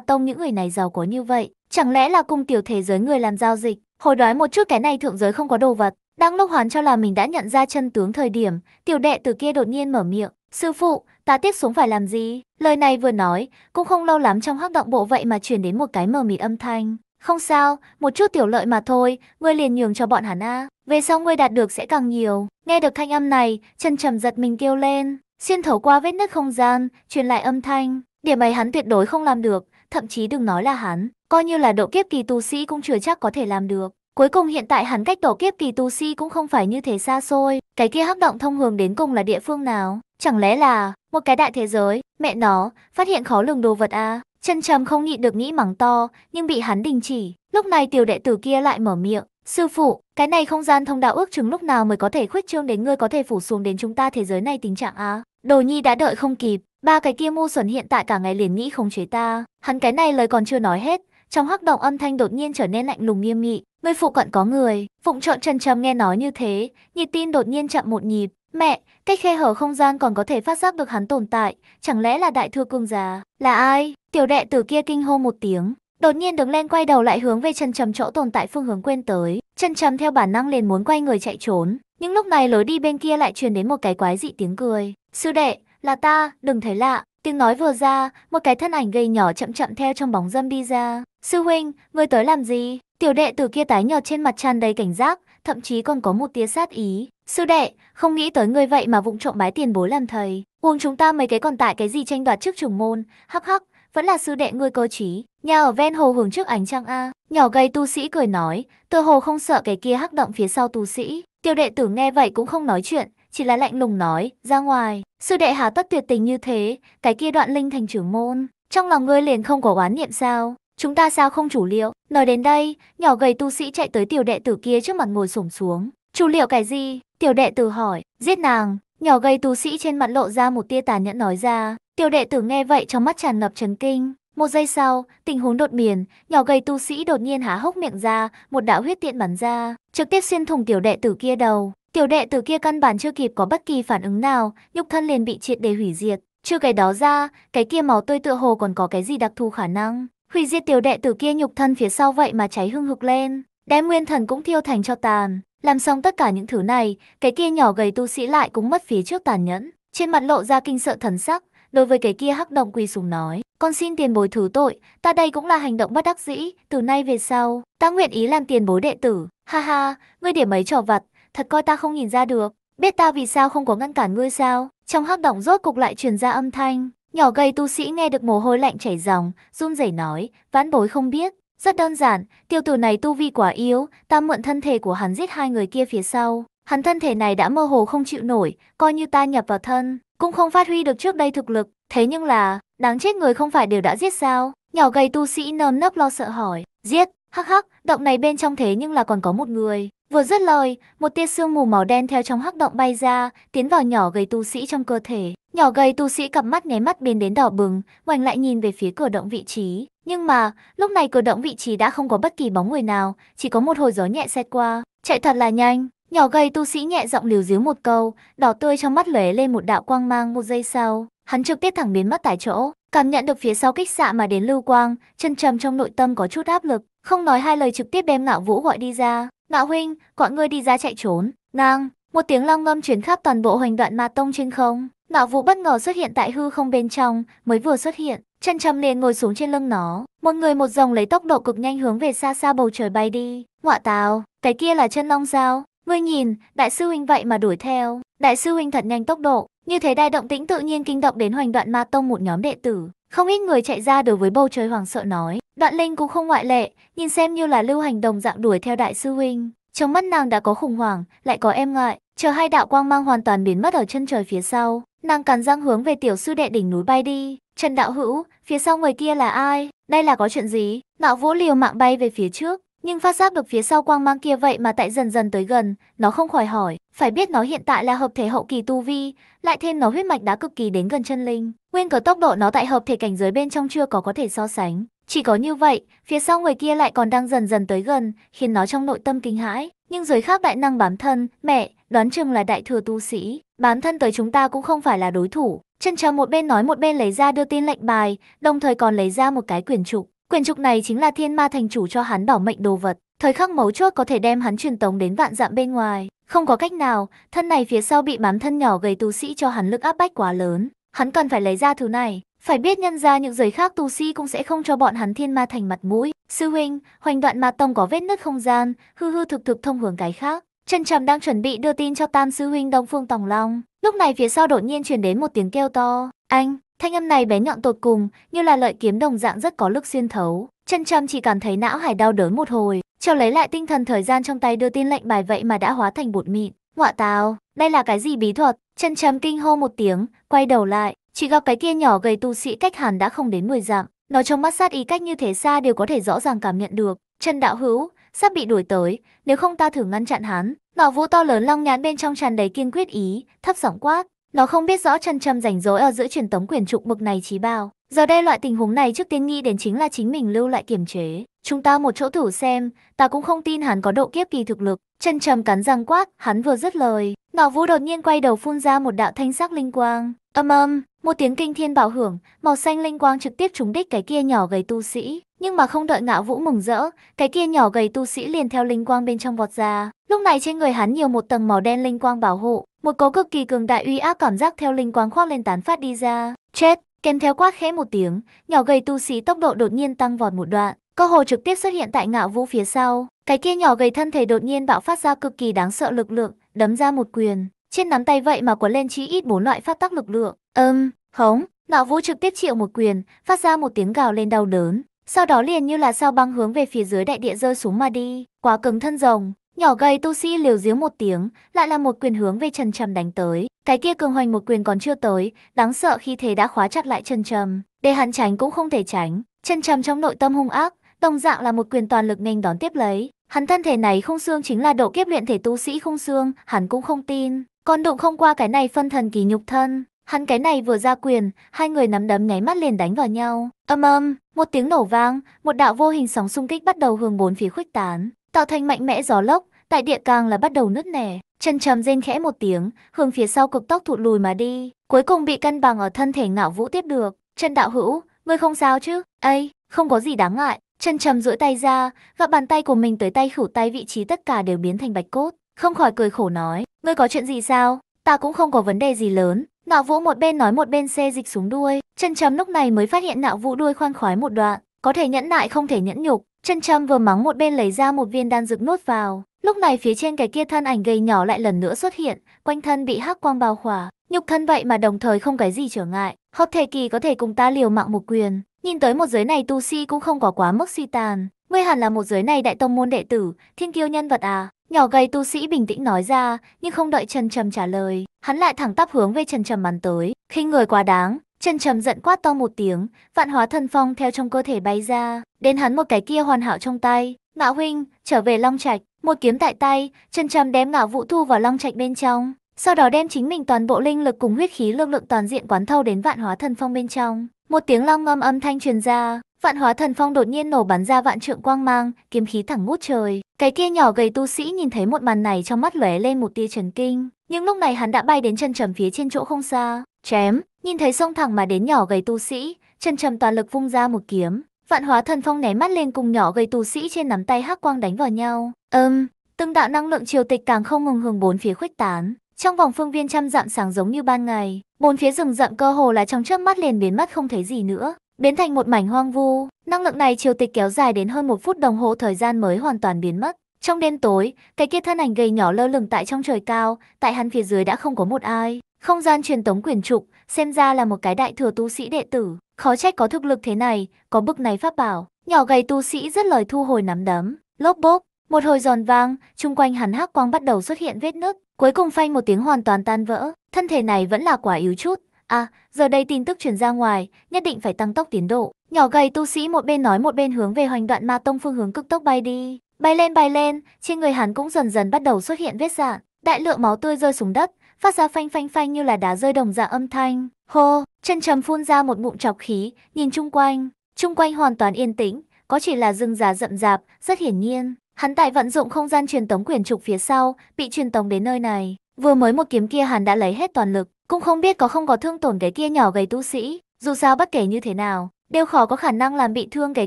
tông những người này giàu có như vậy. Chẳng lẽ là cùng tiểu thế giới người làm giao dịch, Hồi đoán một chút cái này thượng giới không có đồ vật. Đang lúc hoàn cho là mình đã nhận ra chân tướng thời điểm, tiểu đệ từ kia đột nhiên mở miệng. Sư phụ, ta tiếp xuống phải làm gì? Lời này vừa nói, cũng không lâu lắm trong hắc động bộ vậy mà truyền đến một cái mờ mịt âm thanh. Không sao, một chút tiểu lợi mà thôi, ngươi liền nhường cho bọn hắn a. Về sau ngươi đạt được sẽ càng nhiều. Nghe được thanh âm này, chân trầm giật mình kêu lên, xuyên thấu qua vết nứt không gian, truyền lại âm thanh. Điểm ấy hắn tuyệt đối không làm được, thậm chí đừng nói là hắn. Coi như là độ kiếp kỳ tu sĩ cũng chưa chắc có thể làm được. Cuối cùng hiện tại hắn cách độ kiếp kỳ tu sĩ cũng không phải như thế xa xôi. Cái kia hắc động thông hướng đến cùng là địa phương nào? Chẳng lẽ là một cái đại thế giới, mẹ nó, phát hiện khó lường đồ vật a à? Chân trầm không nhịn được nghĩ mắng to, nhưng bị hắn đình chỉ. Lúc này tiểu đệ tử kia lại mở miệng. Sư phụ, cái này không gian thông đạo ước chừng lúc nào mới có thể khuyết trương đến ngươi có thể phủ xuống đến chúng ta thế giới này tình trạng á. À? Đồ nhi đã đợi không kịp, ba cái kia mu xuẩn hiện tại cả ngày liền nghĩ không chế ta. Hắn cái này lời còn chưa nói hết, trong hắc động âm thanh đột nhiên trở nên lạnh lùng nghiêm nghị, người phụ cận có người, phụng trọn trần trầm nghe nói như thế, nhịp tim đột nhiên chậm một nhịp, mẹ, cách khe hở không gian còn có thể phát giác được hắn tồn tại, chẳng lẽ là đại thừa cương già, là ai? Tiểu đệ từ kia kinh hô một tiếng, đột nhiên đứng lên quay đầu lại hướng về chân trầm chỗ tồn tại phương hướng quên tới chân trầm theo bản năng liền muốn quay người chạy trốn nhưng lúc này lối đi bên kia lại truyền đến một cái quái dị tiếng cười sư đệ là ta đừng thấy lạ Tiếng nói vừa ra, một cái thân ảnh gầy nhỏ chậm chậm theo trong bóng dâm đi ra. Sư huynh, ngươi tới làm gì? Tiểu đệ tử kia tái nhợt trên mặt tràn đầy cảnh giác, thậm chí còn có một tia sát ý. Sư đệ, không nghĩ tới ngươi vậy mà vụng trộm bái tiền bối làm thầy. Uống chúng ta mấy cái còn tại cái gì tranh đoạt trước trùng môn, hắc hắc, vẫn là sư đệ ngươi cơ trí. Nhà ở ven hồ hưởng trước ánh trăng a. Nhỏ gầy tu sĩ cười nói, tựa hồ không sợ cái kia hắc động phía sau tu sĩ. tiểu đệ tử nghe vậy cũng không nói chuyện, chỉ là lạnh lùng nói, ra ngoài, sư đệ hà tất tuyệt tình như thế, cái kia đoạn linh thành trưởng môn, trong lòng ngươi liền không có oán niệm sao, chúng ta sao không chủ liệu, nói đến đây, nhỏ gầy tu sĩ chạy tới tiểu đệ tử kia trước mặt ngồi xổm xuống, chủ liệu cái gì, tiểu đệ tử hỏi, giết nàng, nhỏ gầy tu sĩ trên mặt lộ ra một tia tàn nhẫn nói ra, tiểu đệ tử nghe vậy trong mắt tràn ngập chấn kinh. Một giây sau, tình huống đột biến, nhỏ gầy tu sĩ đột nhiên há hốc miệng ra, một đạo huyết tiện bắn ra, trực tiếp xuyên thủng tiểu đệ tử kia đầu. Tiểu đệ tử kia căn bản chưa kịp có bất kỳ phản ứng nào, nhục thân liền bị triệt để hủy diệt. Chưa cái đó ra, cái kia máu tươi tựa hồ còn có cái gì đặc thù khả năng. Hủy diệt tiểu đệ tử kia nhục thân phía sau vậy mà cháy hưng hực lên. Đem nguyên thần cũng thiêu thành cho tàn. Làm xong tất cả những thứ này, cái kia nhỏ gầy tu sĩ lại cũng mất phía trước tàn nhẫn. Trên mặt lộ ra kinh sợ thần sắc, đối với cái kia hắc động quỳ sùng nói. Con xin tiền bối thứ tội, ta đây cũng là hành động bất đắc dĩ, từ nay về sau, ta nguyện ý làm tiền bối đệ tử. Ha ha, ngươi điểm mấy trò vặt, thật coi ta không nhìn ra được. Biết ta vì sao không có ngăn cản ngươi sao? Trong hắc động rốt cục lại truyền ra âm thanh. Nhỏ gầy tu sĩ nghe được mồ hôi lạnh chảy ròng, run rẩy nói, ván bối không biết. Rất đơn giản, tiêu tử này tu vi quá yếu, ta mượn thân thể của hắn giết hai người kia phía sau. Hắn thân thể này đã mơ hồ không chịu nổi, coi như ta nhập vào thân, cũng không phát huy được trước đây thực lực. Thế nhưng là, đáng chết người không phải đều đã giết sao? Nhỏ gầy tu sĩ nơm nấp lo sợ hỏi, giết, hắc hắc, động này bên trong thế nhưng là còn có một người. Vừa dứt lời, một tia sương mù màu đen theo trong hắc động bay ra, tiến vào nhỏ gầy tu sĩ trong cơ thể. Nhỏ gầy tu sĩ cặp mắt nháy mắt biến đến đỏ bừng, ngoảnh lại nhìn về phía cửa động vị trí. Nhưng mà, lúc này cửa động vị trí đã không có bất kỳ bóng người nào, chỉ có một hồi gió nhẹ xẹt qua. Chạy thật là nhanh. Nhỏ gầy tu sĩ nhẹ giọng liều díu một câu, đỏ tươi trong mắt lóe lên một đạo quang mang một giây sau. Hắn trực tiếp thẳng biến mất tại chỗ, cảm nhận được phía sau kích xạ mà đến lưu quang, chân trầm trong nội tâm có chút áp lực, không nói hai lời trực tiếp đem ngạo vũ gọi đi ra. Ngạo huynh, gọi ngươi đi ra chạy trốn. Ngang, một tiếng long ngâm chuyển khắp toàn bộ hoành đoạn ma tông trên không. Ngạo vũ bất ngờ xuất hiện tại hư không bên trong, mới vừa xuất hiện. Chân trầm liền ngồi xuống trên lưng nó. Một người một dòng lấy tốc độ cực nhanh hướng về xa xa bầu trời bay đi. Ngọa tào, cái kia là chân long sao? Ngươi nhìn, đại sư huynh vậy mà đuổi theo. Đại sư huynh thật nhanh tốc độ. Như thế đại động tĩnh tự nhiên kinh động đến hoành đoạn ma tông một nhóm đệ tử. Không ít người chạy ra đối với bầu trời hoàng sợ nói, đoạn linh cũng không ngoại lệ, nhìn xem như là lưu hành đồng dạng đuổi theo đại sư huynh. Trong mắt nàng đã có khủng hoảng, lại có em ngại, chờ hai đạo quang mang hoàn toàn biến mất ở chân trời phía sau, nàng cắn răng hướng về tiểu sư đệ đỉnh núi bay đi. Trần đạo hữu, phía sau người kia là ai? Đây là có chuyện gì? nạo vũ liều mạng bay về phía trước, nhưng phát giác được phía sau quang mang kia vậy mà tại dần dần tới gần, nó không khỏi hỏi, phải biết nó hiện tại là hợp thể hậu kỳ tu vi, lại thêm nó huyết mạch đã cực kỳ đến gần chân linh. Nguyên cớ tốc độ nó tại hợp thể cảnh giới bên trong chưa có có thể so sánh. Chỉ có như vậy, phía sau người kia lại còn đang dần dần tới gần, khiến nó trong nội tâm kinh hãi. Nhưng giới khác đại năng bám thân, mẹ, đoán chừng là đại thừa tu sĩ, bám thân tới chúng ta cũng không phải là đối thủ. Chân trà một bên nói một bên lấy ra đưa tin lệnh bài, đồng thời còn lấy ra một cái quyển trục. Quyền trục này chính là thiên ma thành chủ cho hắn bảo mệnh đồ vật, thời khắc mấu chốt có thể đem hắn truyền tống đến vạn dặm bên ngoài. Không có cách nào, thân này phía sau bị bám thân nhỏ gầy tu sĩ cho hắn lực áp bách quá lớn. Hắn cần phải lấy ra thứ này, phải biết nhân ra những giới khác tu sĩ cũng sẽ không cho bọn hắn thiên ma thành mặt mũi. Sư huynh, hoành đoạn ma tông có vết nứt không gian, hư hư thực thực thông hưởng cái khác. Trần Trầm đang chuẩn bị đưa tin cho tam sư huynh Đông Phương Tòng Long. Lúc này phía sau đột nhiên truyền đến một tiếng kêu to. Anh, Thanh âm này bé nhọn tột cùng, như là lợi kiếm đồng dạng rất có lực xuyên thấu. Chân Trâm chỉ cảm thấy não hải đau đớn một hồi, trèo lấy lại tinh thần thời gian trong tay đưa tin lệnh bài vậy mà đã hóa thành bột mịn. Ngọa tào, đây là cái gì bí thuật? Chân Trâm kinh hô một tiếng, quay đầu lại, chỉ gặp cái kia nhỏ gầy tu sĩ cách hẳn đã không đến 10 dặm. Nó trong mắt sát ý cách như thế xa đều có thể rõ ràng cảm nhận được. Chân đạo hữu, sắp bị đuổi tới, nếu không ta thử ngăn chặn hắn. Nọ vũ to lớn long nhãn bên trong tràn đầy kiên quyết ý, thấp giọng quát, nó không biết rõ chân châm rảnh rỗi ở giữa truyền tống quyền trục mực này chí bao. Giờ đây loại tình huống này trước tiên nghĩ đến chính là chính mình lưu lại kiểm chế. Chúng ta một chỗ thử xem, ta cũng không tin hắn có độ kiếp kỳ thực lực. Chân trầm cắn răng quát, hắn vừa dứt lời. Nỏ vũ đột nhiên quay đầu phun ra một đạo thanh sắc linh quang. Âm âm, một tiếng kinh thiên bạo hưởng, màu xanh linh quang trực tiếp trúng đích cái kia nhỏ gầy tu sĩ. Nhưng mà không đợi ngạo vũ mừng rỡ, cái kia nhỏ gầy tu sĩ liền theo linh quang bên trong vọt ra. Lúc này trên người hắn nhiều một tầng màu đen linh quang bảo hộ, một cố cực kỳ cường đại uy áp cảm giác theo linh quang khoác lên tán phát đi ra. Chết! Kèm theo quát khẽ một tiếng, nhỏ gầy tu sĩ tốc độ đột nhiên tăng vọt một đoạn, cơ hồ trực tiếp xuất hiện tại ngạo vũ phía sau. Cái kia nhỏ gầy thân thể đột nhiên bạo phát ra cực kỳ đáng sợ lực lượng, đấm ra một quyền. Trên nắm tay vậy mà quấn lên chí ít bốn loại phát tắc lực lượng. Ừm, um, Hống, nọ vũ trực tiếp chịu một quyền, phát ra một tiếng gào lên đau đớn. Sau đó liền như là sao băng hướng về phía dưới đại địa rơi xuống mà đi, quá cứng thân rồng. Nhỏ gầy tu sĩ liều giếng một tiếng, lại là một quyền hướng về Trần Trầm đánh tới. Cái kia cường hoành một quyền còn chưa tới, đáng sợ khi thế đã khóa chặt lại Trần Trầm. Để hắn tránh cũng không thể tránh. Trần Trầm trong nội tâm hung ác, đồng dạng là một quyền toàn lực nhanh đón tiếp lấy. Hắn thân thể này không xương chính là độ kiếp luyện thể tu sĩ không xương, hắn cũng không tin. Còn đụng không qua cái này phân thần kỳ nhục thân, Hắn cái này vừa ra quyền, hai người nắm đấm nháy mắt liền đánh vào nhau. Âm âm, một tiếng nổ vang, một đạo vô hình sóng xung kích bắt đầu hướng bốn phía khuếch tán, tạo thành mạnh mẽ gió lốc, tại địa càng là bắt đầu nứt nẻ. Chân trầm rên khẽ một tiếng, hướng phía sau cực tốc thụt lùi mà đi, cuối cùng bị cân bằng ở thân thể ngạo vũ tiếp được. Chân đạo hữu, ngươi không sao chứ? Ây, không có gì đáng ngại. Chân trầm duỗi tay ra, gặp bàn tay của mình tới tay khủ tay vị trí tất cả đều biến thành bạch cốt. Không khỏi cười khổ nói, ngươi có chuyện gì sao? Ta cũng không có vấn đề gì lớn, Nạo vũ một bên nói một bên xê dịch xuống đuôi, chân châm lúc này mới phát hiện nạo vũ đuôi khoan khoái một đoạn, có thể nhẫn nại không thể nhẫn nhục. Chân châm vừa mắng một bên lấy ra một viên đan dược nuốt vào, lúc này phía trên cái kia thân ảnh gầy nhỏ lại lần nữa xuất hiện, quanh thân bị hắc quang bao khỏa, nhục thân vậy mà đồng thời không cái gì trở ngại, hợp thể kỳ có thể cùng ta liều mạng một quyền, nhìn tới một giới này tu sĩ si cũng không có quá mức suy tàn, ngươi hẳn là một giới này đại tông môn đệ tử, thiên kiêu nhân vật à? Nhỏ gầy tu sĩ bình tĩnh nói ra, nhưng không đợi Trần Trầm trả lời, hắn lại thẳng tắp hướng về Trần Trầm bắn tới, khi người quá đáng, Trần Trầm giận quát to một tiếng, vạn hóa thần phong theo trong cơ thể bay ra, đến hắn một cái kia hoàn hảo trong tay, "Ngạo huynh, trở về Long Trạch." Một kiếm tại tay, Trần Trầm đem Ngạo Vũ thu vào Long Trạch bên trong, sau đó đem chính mình toàn bộ linh lực cùng huyết khí lực lượng toàn diện quán thâu đến vạn hóa thần phong bên trong. Một tiếng long ngâm âm thanh truyền ra, Vạn hóa thần phong đột nhiên nổ bắn ra vạn trượng quang mang, kiếm khí thẳng ngút trời. Cái kia nhỏ gầy tu sĩ nhìn thấy một màn này trong mắt lóe lên một tia chấn kinh. Nhưng lúc này hắn đã bay đến chân trầm phía trên chỗ không xa. Chém, nhìn thấy sông thẳng mà đến nhỏ gầy tu sĩ, chân trầm toàn lực vung ra một kiếm. Vạn hóa thần phong né mắt lên cùng nhỏ gầy tu sĩ trên nắm tay hắc quang đánh vào nhau. Âm, từng đạo năng lượng triều tịch càng không ngừng hướng bốn phía khuếch tán. Trong vòng phương viên trăm dặm sáng giống như ban ngày, bốn phía rừng rậm cơ hồ là trong chớp mắt liền biến mất không thấy gì nữa biến thành một mảnh hoang vu. Năng lượng này triều tịch kéo dài đến hơn một phút đồng hồ thời gian mới hoàn toàn biến mất. Trong đêm tối, cái kia thân ảnh gầy nhỏ lơ lửng tại trong trời cao, tại hắn phía dưới đã không có một ai. Không gian truyền tống quyền trục, xem ra là một cái đại thừa tu sĩ đệ tử, khó trách có thực lực thế này, có bức này pháp bảo. Nhỏ gầy tu sĩ rất lời thu hồi nắm đấm, lốp bốp, một hồi giòn vang, chung quanh hắn hắc quang bắt đầu xuất hiện vết nứt, cuối cùng phanh một tiếng hoàn toàn tan vỡ, thân thể này vẫn là quả yếu chút, À, giờ đây tin tức truyền ra ngoài, nhất định phải tăng tốc tiến độ. Nhỏ gầy tu sĩ một bên nói một bên hướng về hoành đoạn ma tông phương hướng cực tốc bay đi. Bay lên bay lên, trên người hắn cũng dần dần bắt đầu xuất hiện vết dạn. Đại lượng máu tươi rơi xuống đất, phát ra phanh phanh phanh như là đá rơi đồng dạng âm thanh. Hô, chân trầm phun ra một ngụm chọc khí, nhìn chung quanh. Chung quanh hoàn toàn yên tĩnh, có chỉ là rừng già rậm rạp, rất hiển nhiên. Hắn tại vận dụng không gian truyền tống quyền trục phía sau, bị truyền tống đến nơi này. Vừa mới một kiếm kia hắn đã lấy hết toàn lực, cũng không biết có không có thương tổn cái kia nhỏ gầy tu sĩ, dù sao bất kể như thế nào, đều khó có khả năng làm bị thương cái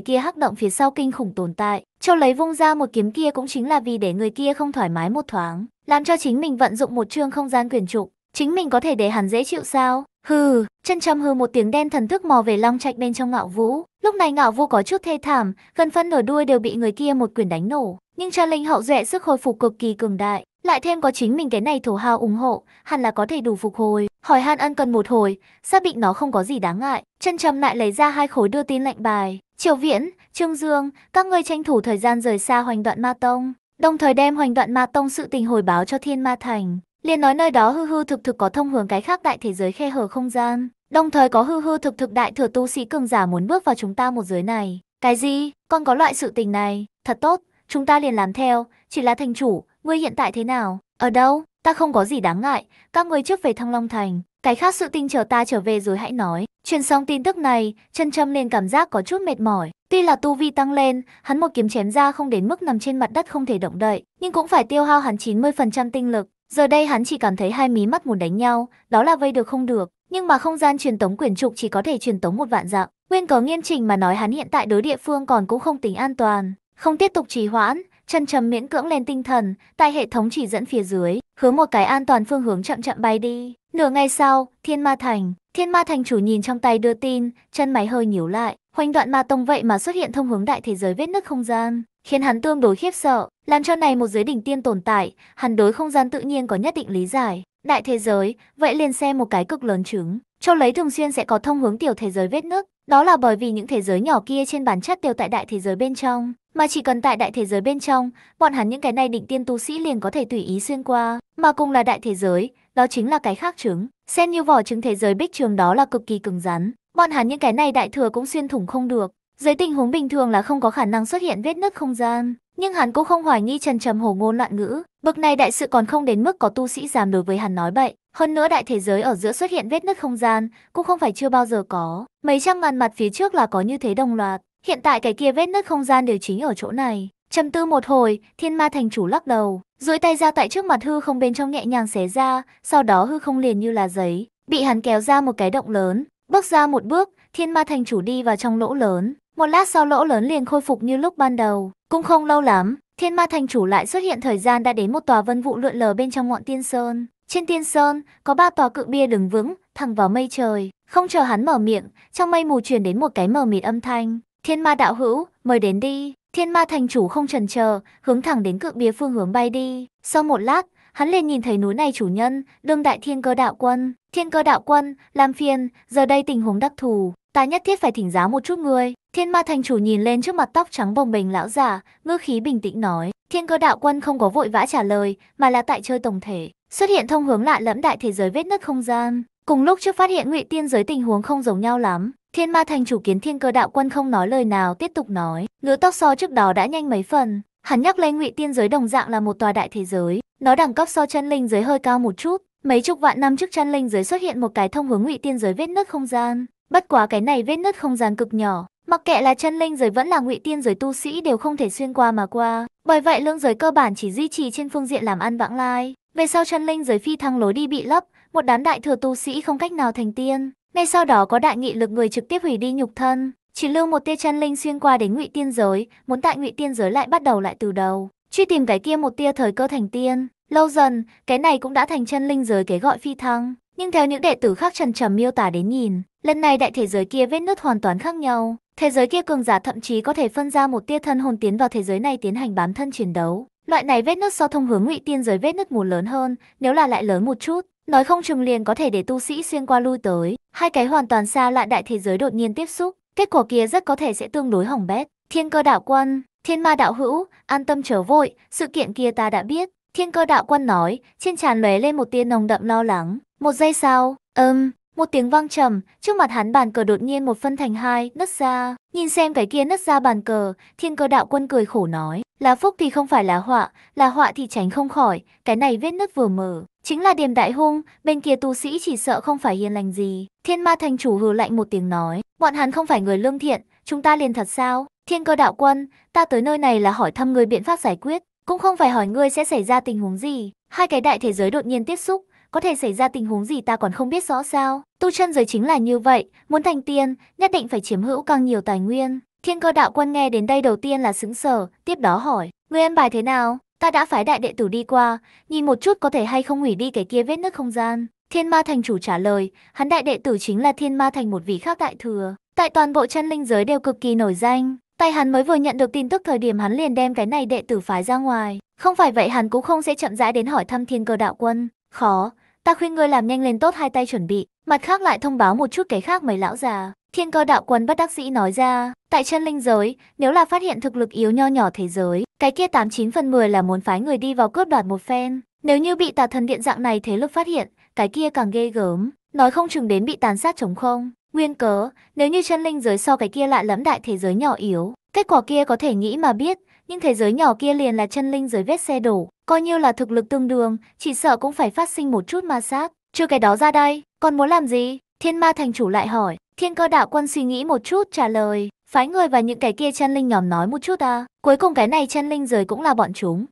kia hắc động phía sau kinh khủng tồn tại. Châu lấy vung ra một kiếm kia cũng chính là vì để người kia không thoải mái một thoáng, làm cho chính mình vận dụng một chương không gian quyền trục, chính mình có thể để hắn dễ chịu sao? Hừ, chân châm hừ một tiếng đen thần thức mò về long trạch bên trong ngạo vũ. Lúc này ngạo vũ có chút thê thảm, gần phân nửa đuôi đều bị người kia một quyền đánh nổ. Nhưng cha linh hậu duệ sức hồi phục cực kỳ cường đại, lại thêm có chính mình cái này thổ hào ủng hộ, hẳn là có thể đủ phục hồi. Hỏi Han Ân cần một hồi, xác định nó không có gì đáng ngại. Chân trầm lại lấy ra hai khối đưa tin lệnh bài. Triều Viễn, Trương Dương, các ngươi tranh thủ thời gian rời xa hoành đoạn ma tông. Đồng thời đem hoành đoạn ma tông sự tình hồi báo cho thiên ma thành. liền nói nơi đó hư hư thực thực có thông hướng cái khác đại thế giới khe hở không gian. Đồng thời có hư hư thực thực đại thừa tu sĩ cường giả muốn bước vào chúng ta một giới này. Cái gì? Còn có loại sự tình này? Thật tốt, chúng ta liền làm theo. Chỉ là thành chủ, ngươi hiện tại thế nào? Ở đâu? Ta không có gì đáng ngại, các ngươi trước về Thăng Long Thành, cái khác sự tình chờ ta trở về rồi hãy nói. Truyền xong tin tức này, chân Trâm liền cảm giác có chút mệt mỏi. Tuy là tu vi tăng lên, hắn một kiếm chém ra không đến mức nằm trên mặt đất không thể động đậy, nhưng cũng phải tiêu hao hắn 90% tinh lực. Giờ đây hắn chỉ cảm thấy hai mí mắt muốn đánh nhau, đó là vây được không được, nhưng mà không gian truyền tống quyển trục chỉ có thể truyền tống một vạn dặm. Nguyên có nghiêm trình mà nói hắn hiện tại đối địa phương còn cũng không tính an toàn, không tiếp tục trì hoãn, Chân chấm miễn cưỡng lên tinh thần, tại hệ thống chỉ dẫn phía dưới, hướng một cái an toàn phương hướng chậm chậm bay đi. Nửa ngày sau, Thiên Ma Thành, Thiên Ma Thành chủ nhìn trong tay đưa tin, chân máy hơi nhíu lại, hoành đoạn ma tông vậy mà xuất hiện thông hướng đại thế giới vết nứt không gian, khiến hắn tương đối khiếp sợ, làm cho này một giới đỉnh tiên tồn tại, hắn đối không gian tự nhiên có nhất định lý giải. Đại thế giới, vậy liền xem một cái cực lớn trứng, Châu lấy thường xuyên sẽ có thông hướng tiểu thế giới vết nứt, đó là bởi vì những thế giới nhỏ kia trên bản chất đều tại đại thế giới bên trong, mà chỉ cần tại đại thế giới bên trong, bọn hắn những cái này định tiên tu sĩ liền có thể tùy ý xuyên qua, mà cùng là đại thế giới, đó chính là cái khác trứng. Xem như vỏ trứng thế giới bích trường đó là cực kỳ cứng rắn, bọn hắn những cái này đại thừa cũng xuyên thủng không được. Dưới tình huống bình thường là không có khả năng xuất hiện vết nứt không gian, nhưng hắn cũng không hoài nghi Trần Trầm hồ ngôn loạn ngữ, bậc này đại sự còn không đến mức có tu sĩ dám đối với hắn nói bậy. Hơn nữa đại thế giới ở giữa xuất hiện vết nứt không gian, cũng không phải chưa bao giờ có. Mấy trăm ngàn mặt phía trước là có như thế đồng loạt, Hiện tại cái kia vết nứt không gian đều chính ở chỗ này. Trầm tư một hồi, thiên ma thành chủ lắc đầu, duỗi tay ra tại trước mặt hư không bên trong nhẹ nhàng xé ra, sau đó hư không liền như là giấy, bị hắn kéo ra một cái động lớn, bước ra một bước, thiên ma thành chủ đi vào trong lỗ lớn. Một lát sau lỗ lớn liền khôi phục như lúc ban đầu, cũng không lâu lắm, thiên ma thành chủ lại xuất hiện thời gian đã đến một tòa vân vụ lượn lờ bên trong ngọn tiên sơn. Trên tiên sơn, có ba tòa cự bia đứng vững, thẳng vào mây trời. Không chờ hắn mở miệng, trong mây mù truyền đến một cái mờ mịt âm thanh. Thiên ma đạo hữu, mời đến đi. Thiên ma thành chủ không chần chờ, hướng thẳng đến cự bia phương hướng bay đi. Sau một lát, hắn liền nhìn thấy núi này chủ nhân, đương đại thiên cơ đạo quân. Thiên cơ đạo quân, làm phiền, giờ đây tình huống đặc thù, ta nhất thiết phải thỉnh giáo một chút người. Thiên ma thành chủ nhìn lên trước mặt tóc trắng bồng bềnh lão giả, ngư khí bình tĩnh nói. Thiên cơ đạo quân không có vội vã trả lời, mà là tại chơi tổng thể. Xuất hiện thông hướng lạ lẫm đại thế giới vết nứt không gian. Cùng lúc trước phát hiện ngụy tiên giới tình huống không giống nhau lắm, Thiên ma thành chủ kiến thiên cơ đạo quân không nói lời nào tiếp tục nói, lứa tóc so trước đó đã nhanh mấy phần. Hắn nhắc lấy ngụy tiên giới đồng dạng là một tòa đại thế giới, nó đẳng cấp so chân linh giới hơi cao một chút. Mấy chục vạn năm trước chân linh giới xuất hiện một cái thông hướng ngụy tiên giới vết nứt không gian. Bất quá cái này vết nứt không gian cực nhỏ, mặc kệ là chân linh giới vẫn là ngụy tiên giới tu sĩ đều không thể xuyên qua mà qua. Bởi vậy lương giới cơ bản chỉ duy trì trên phương diện làm ăn vãng lai. Về sau chân linh giới phi thăng lối đi bị lấp, một đám đại thừa tu sĩ không cách nào thành tiên. Ngay sau đó có đại nghị lực người trực tiếp hủy đi nhục thân, chỉ lưu một tia chân linh xuyên qua đến ngụy tiên giới, muốn tại ngụy tiên giới lại bắt đầu lại từ đầu, truy tìm cái kia một tia thời cơ thành tiên. Lâu dần, cái này cũng đã thành chân linh giới cái gọi phi thăng, nhưng theo những đệ tử khác trần trầm miêu tả đến nhìn, lần này đại thế giới kia vết nứt hoàn toàn khác nhau, thế giới kia cường giả thậm chí có thể phân ra một tia thân hồn tiến vào thế giới này tiến hành bám thân chiến đấu. Loại này vết nứt so thông hướng ngụy tiên giới vết nứt mù lớn hơn, nếu là lại lớn một chút, Nói không chừng liền có thể để tu sĩ xuyên qua lui tới, hai cái hoàn toàn xa lạ đại thế giới đột nhiên tiếp xúc, kết quả kia rất có thể sẽ tương đối hỏng bét. Thiên cơ đạo quân, thiên ma đạo hữu, an tâm trở vội, sự kiện kia ta đã biết. Thiên cơ đạo quân nói, trên tràn lóe lên một tia nồng đậm lo lắng. Một giây sau, ừm, um, một tiếng vang trầm, trước mặt hắn bàn cờ đột nhiên một phân thành hai, nứt ra. Nhìn xem cái kia nứt ra bàn cờ, thiên cơ đạo quân cười khổ nói. Là phúc thì không phải là họa, là họa thì tránh không khỏi, cái này vết nứt vừa mở. Chính là điểm đại hung, bên kia tu sĩ chỉ sợ không phải hiền lành gì. Thiên ma thành chủ hừ lạnh một tiếng nói, bọn hắn không phải người lương thiện, chúng ta liền thật sao? Thiên cơ đạo quân, ta tới nơi này là hỏi thăm người biện pháp giải quyết, cũng không phải hỏi ngươi sẽ xảy ra tình huống gì. Hai cái đại thế giới đột nhiên tiếp xúc, có thể xảy ra tình huống gì ta còn không biết rõ sao. Tu chân giới chính là như vậy, muốn thành tiên, nhất định phải chiếm hữu càng nhiều tài nguyên. Thiên cơ đạo quân nghe đến đây đầu tiên là sững sờ, tiếp đó hỏi, người em bài thế nào? Ta đã phái đại đệ tử đi qua, nhìn một chút có thể hay không hủy đi cái kia vết nứt không gian. Thiên ma thành chủ trả lời, hắn đại đệ tử chính là thiên ma thành một vị khác đại thừa. Tại toàn bộ chân linh giới đều cực kỳ nổi danh, Tay hắn mới vừa nhận được tin tức thời điểm hắn liền đem cái này đệ tử phái ra ngoài. Không phải vậy hắn cũng không sẽ chậm rãi đến hỏi thăm thiên cơ đạo quân. Khó, ta khuyên ngươi làm nhanh lên tốt hai tay chuẩn bị, mặt khác lại thông báo một chút cái khác mấy lão già. Thiên cơ đạo quân bất đắc dĩ nói ra, tại chân linh giới, nếu là phát hiện thực lực yếu nho nhỏ thế giới, cái kia tám chín phần mười là muốn phái người đi vào cướp đoạt một phen. Nếu như bị tà thần điện dạng này thế lực phát hiện, cái kia càng ghê gớm, nói không chừng đến bị tàn sát chống không. Nguyên cớ, nếu như chân linh giới so cái kia lại lẫm đại thế giới nhỏ yếu, kết quả kia có thể nghĩ mà biết, nhưng thế giới nhỏ kia liền là chân linh giới vết xe đổ, coi như là thực lực tương đương, chỉ sợ cũng phải phát sinh một chút ma sát. Chưa cái đó ra đây, còn muốn làm gì? Thiên ma thành chủ lại hỏi, thiên cơ đạo quân suy nghĩ một chút trả lời, phái người và những cái kia chân linh nhòm nói một chút à. Cuối cùng cái này chân linh rời cũng là bọn chúng,